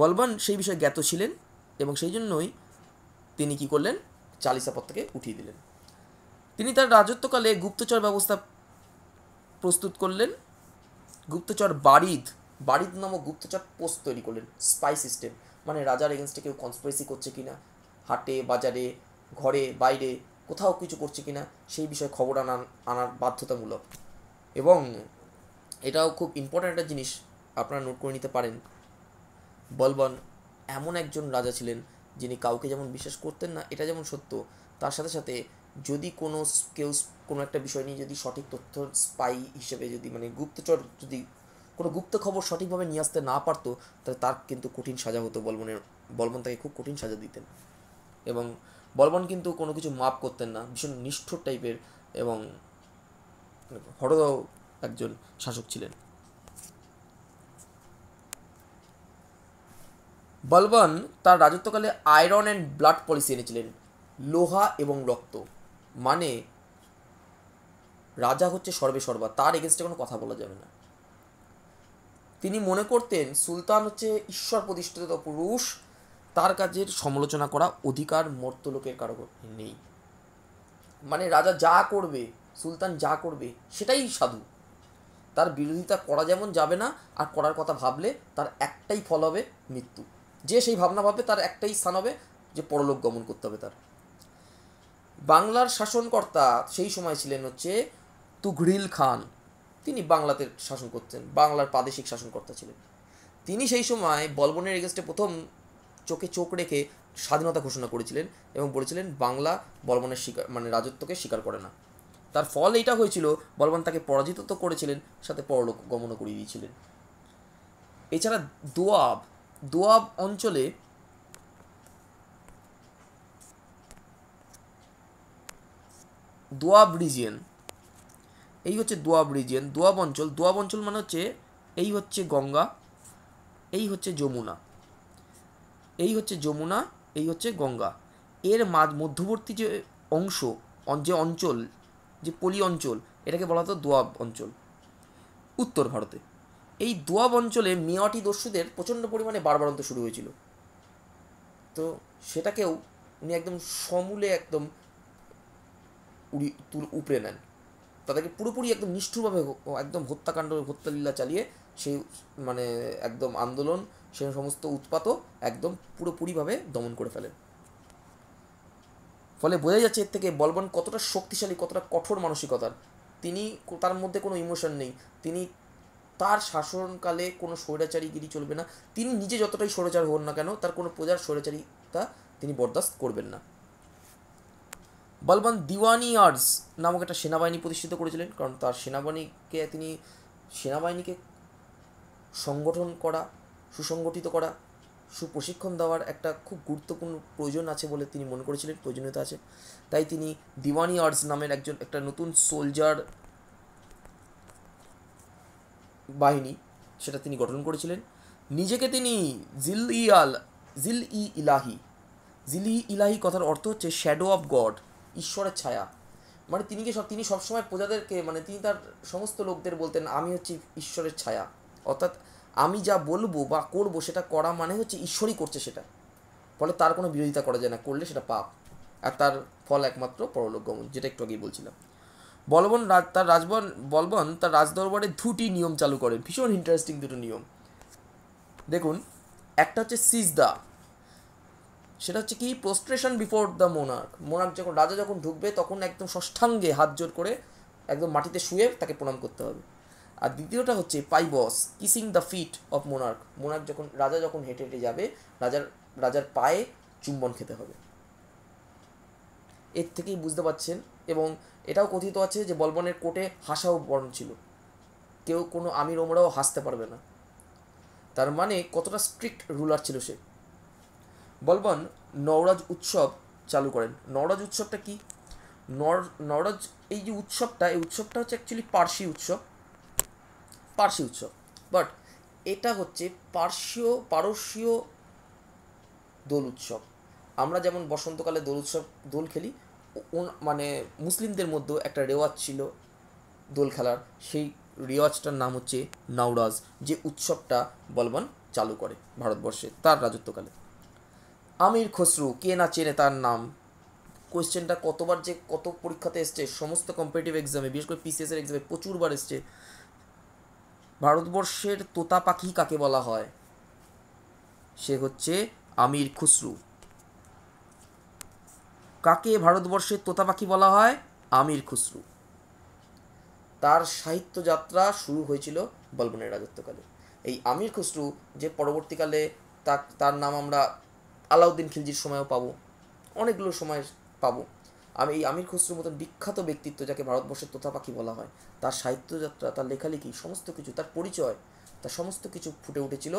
বলবান সেই বিষয়ে জ্ঞাত ছিলেন এবং সেই জন্যই তিনি কি করলেন চালিসা পথ থেকে উঠিয়ে দিলেন তিনি তার রাজত্বকালে গুপ্তচর ব্যবস্থা প্রস্তুত করলেন গুপ্তচর বারিদ বাড়ির নামক গুপ্তচর পোস্ট তৈরি করলেন স্পাই সিস্টেম মানে রাজার এগেনস্টে কেউ কনস্পিরেসি করছে কি না হাটে বাজারে ঘরে বাইরে কোথাও কিছু করছে কি না সেই বিষয়ে খবর আনা আনার বাধ্যতামূলক এবং এটাও খুব ইম্পর্ট্যান্ট একটা জিনিস আপনারা নোট করে নিতে পারেন বলবন এমন একজন রাজা ছিলেন যিনি কাউকে যেমন বিশ্বাস করতেন না এটা যেমন সত্য তার সাথে সাথে যদি কোনো কেউ কোনো একটা বিষয় নিয়ে যদি সঠিক তথ্য স্পাই হিসেবে যদি মানে গুপ্তচর যদি কোনো গুপ্ত খবর সঠিকভাবে নিয়ে আসতে না পারতো তাহলে তার কিন্তু কঠিন সাজা হতো বলবনের বলবন তাকে খুব কঠিন সাজা দিতেন এবং বলবন কিন্তু কোনো কিছু মাপ করতেন না ভীষণ নিষ্ঠুর টাইপের এবং হরদ একজন শাসক ছিলেন বলবন তার রাজত্বকালে আয়রন অ্যান্ড ব্লাড পলিসি এনেছিলেন লোহা এবং রক্ত মানে রাজা হচ্ছে সর্বে সর্বা তার এগেনস্টে কোনো কথা বলা যাবে না তিনি মনে করতেন সুলতান হচ্ছে ঈশ্বর প্রতিষ্ঠিত পুরুষ তার কাজের সমালোচনা করা অধিকার মর্তলোকের কারো নেই মানে রাজা যা করবে সুলতান যা করবে সেটাই সাধু তার বিরোধিতা করা যেমন যাবে না আর করার কথা ভাবলে তার একটাই ফল হবে মৃত্যু যে সেই ভাবনা ভাববে তার একটাই স্থান হবে যে পরলোক গমন করতে হবে তার বাংলার শাসনকর্তা সেই সময় ছিলেন হচ্ছে তুঘরিল খান তিনি বাংলাতে শাসন করতেন বাংলার প্রাদেশিক শাসনকর্তা ছিলেন তিনি সেই সময় বলবনের এগেনস্টে প্রথম চোখে চোখ রেখে স্বাধীনতা ঘোষণা করেছিলেন এবং বলেছিলেন বাংলা বলবনের স্বীকার মানে রাজত্বকে স্বীকার করে না তার ফল এইটা হয়েছিল বলবন তাকে পরাজিত তো করেছিলেন সাথে পরলোক গমনও করিয়ে দিয়েছিলেন এছাড়া দোয়াব দোয়াব অঞ্চলে দোয়াব রিজিয়ন এই হচ্ছে দোয়াব রিজিয়ন দোয়াব অঞ্চল দোয়াব অঞ্চল মানে হচ্ছে এই হচ্ছে গঙ্গা এই হচ্ছে যমুনা এই হচ্ছে যমুনা এই হচ্ছে গঙ্গা এর মধ্যবর্তী যে অংশ যে অঞ্চল যে পলি অঞ্চল এটাকে বলা হতো দোয়াব অঞ্চল উত্তর ভারতে এই দোয়াব অঞ্চলে মেওয়াটি দস্যুদের প্রচণ্ড পরিমাণে বারবারন্ত শুরু হয়েছিল তো সেটাকেও উনি একদম সমূলে একদম উপড়ে নেন তাদেরকে পুরোপুরি একদম নিষ্ঠুরভাবে একদম হত্যাকাণ্ড হত্যালীলা চালিয়ে সেই মানে একদম আন্দোলন সে সমস্ত উৎপাতও একদম পুরোপুরিভাবে দমন করে ফেলেন ফলে বোঝা যাচ্ছে এর থেকে বলবন কতটা শক্তিশালী কতটা কঠোর মানসিকতার তিনি তার মধ্যে কোনো ইমোশন নেই তিনি তার শাসনকালে কোনো স্বৈরাচারীগিরি চলবে না তিনি নিজে যতটাই স্বৈরাচার হন না কেন তার কোনো প্রজার স্বৈরাচারিতা তিনি বরদাস্ত করবেন না বলবান আর্স নামক একটা সেনাবাহিনী প্রতিষ্ঠিত করেছিলেন কারণ তার সেনাবাহিনীকে তিনি সেনাবাহিনীকে সংগঠন করা সুসংগঠিত করা সুপ্রশিক্ষণ দেওয়ার একটা খুব গুরুত্বপূর্ণ প্রয়োজন আছে বলে তিনি মনে করেছিলেন প্রয়োজনীয়তা আছে তাই তিনি দিওয়ানি আর্টস নামের একজন একটা নতুন সোলজার বাহিনী সেটা তিনি গঠন করেছিলেন নিজেকে তিনি জিল ইয়াল জিল ই ইলাহি জিল ই ইলাহি কথার অর্থ হচ্ছে শ্যাডো অফ গড ঈশ্বরের ছায়া মানে তিনি কি সব তিনি সবসময় প্রজাদেরকে মানে তিনি তার সমস্ত লোকদের বলতেন আমি হচ্ছি ঈশ্বরের ছায়া অর্থাৎ আমি যা বলবো বা করবো সেটা করা মানে হচ্ছে ঈশ্বরই করছে সেটা ফলে তার কোনো বিরোধিতা করা যায় না করলে সেটা পাপ আর তার ফল একমাত্র পরলোক গমন যেটা একটু আগেই বলছিলাম বলবন তার রাজবন বলবন তার রাজদরবারে দুটি নিয়ম চালু করেন ভীষণ ইন্টারেস্টিং দুটো নিয়ম দেখুন একটা হচ্ছে সিজদা সেটা হচ্ছে কি prostration before the monarch monarch যখন রাজা যখন ঢুকবে তখন একদম ষষ্ঠাঙ্গে হাত জোর করে একদম মাটিতে শুয়ে তাকে প্রণাম করতে হবে আর দ্বিতীয়টা হচ্ছে paibos kissing the feet of monarch monarch যখন রাজা যখন হেঁটে হেঁটে যাবে রাজার রাজার পায়ে চুম্বন খেতে হবে এর থেকেই বুঝতে পারছেন এবং এটাও কথিত আছে যে বলবনের কোটে হাসাও বরণ ছিল কেউ কোনো আমির ওমরাও হাসতে পারবে না তার মানে কতটা স্ট্রিক্ট রুলার ছিল সে বলবন নওরাজ উৎসব চালু করেন নওরাজ উৎসবটা কি নওরাজ এই যে উৎসবটা এই উৎসবটা হচ্ছে অ্যাকচুয়ালি পার্সি উৎসব পার্সি উৎসব বাট এটা হচ্ছে পার্সীয় পারস্যীয় দোল উৎসব আমরা যেমন বসন্তকালে দোল উৎসব দোল খেলি মানে মুসলিমদের মধ্যেও একটা রেওয়াজ ছিল দোল খেলার সেই রেওয়াজটার নাম হচ্ছে নাওরাজ যে উৎসবটা বলবান চালু করে ভারতবর্ষে তার রাজত্বকালে আমির খসরু কে না চেনে তার নাম কোয়েশ্চেনটা কতবার যে কত পরীক্ষাতে এসছে সমস্ত কম্পিটিটিভ এক্সামে বিশেষ করে পিসিএস এর এক্সামে প্রচুরবার এসছে ভারতবর্ষের তোতা পাখি কাকে বলা হয় সে হচ্ছে আমির খুসরু কাকে ভারতবর্ষের তোতা পাখি বলা হয় আমির খুসরু তার সাহিত্য যাত্রা শুরু হয়েছিল বলবনের রাজত্বকালে এই আমির খুসরু যে পরবর্তীকালে তার নাম আমরা আলাউদ্দিন খিলজির সময়ও পাবো অনেকগুলো সময় পাবো আমি এই আমির খসরুর মতন বিখ্যাত ব্যক্তিত্ব যাকে ভারতবর্ষের তোতা পাখি বলা হয় তার সাহিত্যযাত্রা তার লেখালেখি সমস্ত কিছু তার পরিচয় তার সমস্ত কিছু ফুটে উঠেছিল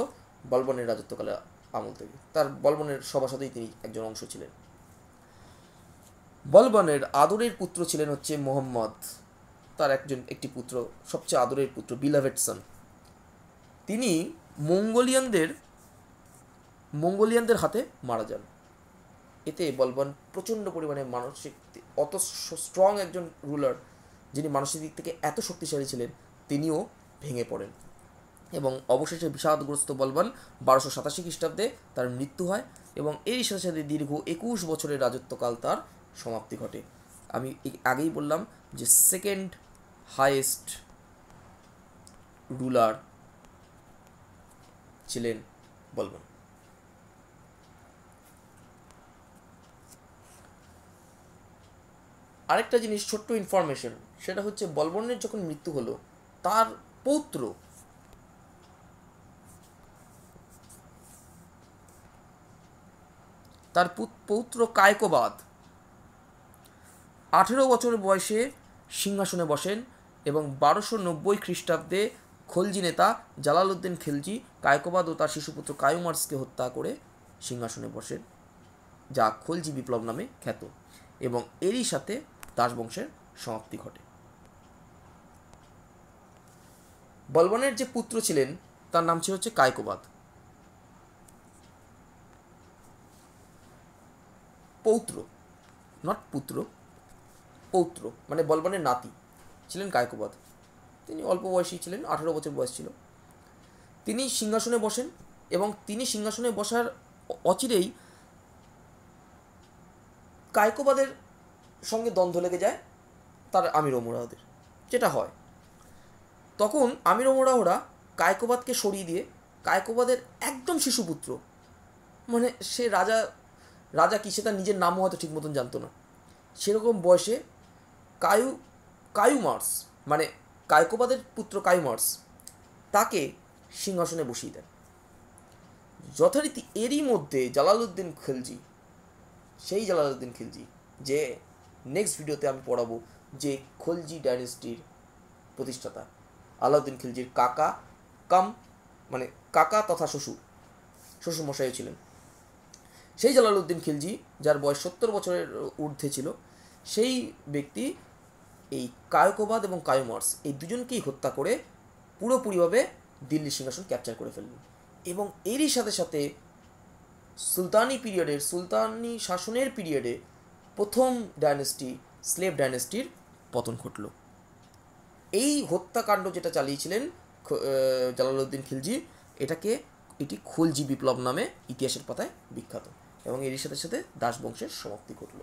বলবনের রাজত্বকালে আমল থেকে তার বলবনের সভাসদেই তিনি একজন অংশ ছিলেন বলবনের আদরের পুত্র ছিলেন হচ্ছে মোহাম্মদ তার একজন একটি পুত্র সবচেয়ে আদরের পুত্র বিলাভেটসন তিনি মঙ্গোলিয়ানদের মঙ্গোলিয়ানদের হাতে মারা যান এতে বলবান প্রচণ্ড পরিমাণে মানসিক অত স্ট্রং একজন রুলার যিনি মানসিক দিক থেকে এত শক্তিশালী ছিলেন তিনিও ভেঙে পড়েন এবং অবশেষে বিষাদগ্রস্ত বলবান বারোশো সাতাশি খ্রিস্টাব্দে তার মৃত্যু হয় এবং এই সাথে সাথে দীর্ঘ একুশ বছরের রাজত্বকাল তার সমাপ্তি ঘটে আমি আগেই বললাম যে সেকেন্ড হায়েস্ট রুলার ছিলেন বলবান আরেকটা জিনিস ছোট্ট ইনফরমেশন সেটা হচ্ছে বলবনের যখন মৃত্যু হলো তার পৌত্র তার পৌত্র কায়কোবাদ আঠেরো বছর বয়সে সিংহাসনে বসেন এবং বারোশো নব্বই খ্রিস্টাব্দে খলজি নেতা জালালউদ্দিন খেলজি কায়কোবাদ ও তার শিশুপুত্র কায়ুমার্সকে হত্যা করে সিংহাসনে বসেন যা খলজি বিপ্লব নামে খ্যাত এবং এরই সাথে দাসবংশের সমাপ্তি ঘটে বলবনের যে পুত্র ছিলেন তার নাম ছিল হচ্ছে কায়কোবাদ পৌত্র নট পুত্র পৌত্র মানে বলবনের নাতি ছিলেন কায়কোবাদ তিনি অল্প বয়সী ছিলেন আঠারো বছর বয়স ছিল তিনি সিংহাসনে বসেন এবং তিনি সিংহাসনে বসার অচিরেই কায়কোবাদের সঙ্গে দ্বন্দ্ব লেগে যায় তার আমির ওমরাহদের যেটা হয় তখন আমির ওমরাহরা কায়কোবাদকে সরিয়ে দিয়ে কায়কোবাদের একদম শিশুপুত্র মানে সে রাজা রাজা কি সে তার নিজের নামও হয়তো ঠিক মতন জানতো না সেরকম বয়সে কায়ু কায়ুমার্স মানে কায়কোবাদের পুত্র কায়ুমার্স তাকে সিংহাসনে বসিয়ে দেন যথারীতি এরই মধ্যে জালালউদ্দিন খিলজি সেই জালালউদ্দিন খিলজি যে নেক্সট ভিডিওতে আমি পড়াবো যে খলজি ডাইনেস্টির প্রতিষ্ঠাতা আলাউদ্দিন খিলজির কাকা কাম মানে কাকা তথা শ্বশুর মশাইও ছিলেন সেই জালালউদ্দিন খিলজি যার বয়স সত্তর বছরের ঊর্ধ্বে ছিল সেই ব্যক্তি এই কায়কোবাদ এবং কায়োমার্স এই দুজনকেই হত্যা করে পুরোপুরিভাবে দিল্লির সিংহাসন ক্যাপচার করে ফেললেন এবং এরই সাথে সাথে সুলতানি পিরিয়ডের সুলতানি শাসনের পিরিয়ডে প্রথম ডায়নেস্টি স্লেভ ডাইনেস্টির পতন ঘটল এই হত্যাকাণ্ড যেটা চালিয়েছিলেন জালালউদ্দিন খিলজি এটাকে এটি খোলজি বিপ্লব নামে ইতিহাসের পাতায় বিখ্যাত এবং এর সাথে সাথে দাসবংশের সমাপ্তি ঘটল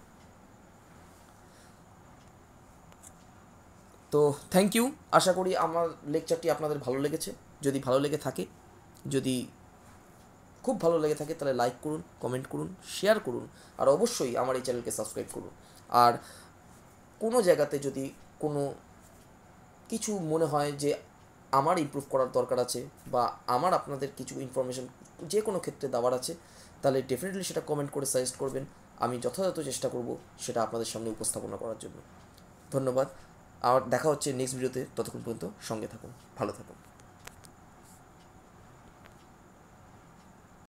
তো থ্যাংক ইউ আশা করি আমার লেকচারটি আপনাদের ভালো লেগেছে যদি ভালো লেগে থাকে যদি খুব ভালো লেগে থাকে তাহলে লাইক করুন কমেন্ট করুন শেয়ার করুন আর অবশ্যই আমার এই চ্যানেলকে সাবস্ক্রাইব করুন আর কোনো জায়গাতে যদি কোনো কিছু মনে হয় যে আমার ইমপ্রুভ করার দরকার আছে বা আমার আপনাদের কিছু ইনফরমেশন যে কোনো ক্ষেত্রে দেওয়ার আছে তাহলে ডেফিনেটলি সেটা কমেন্ট করে সাজেস্ট করবেন আমি যথাযথ চেষ্টা করব সেটা আপনাদের সামনে উপস্থাপনা করার জন্য ধন্যবাদ আর দেখা হচ্ছে নেক্সট ভিডিওতে ততক্ষণ পর্যন্ত সঙ্গে থাকুন ভালো থাকুন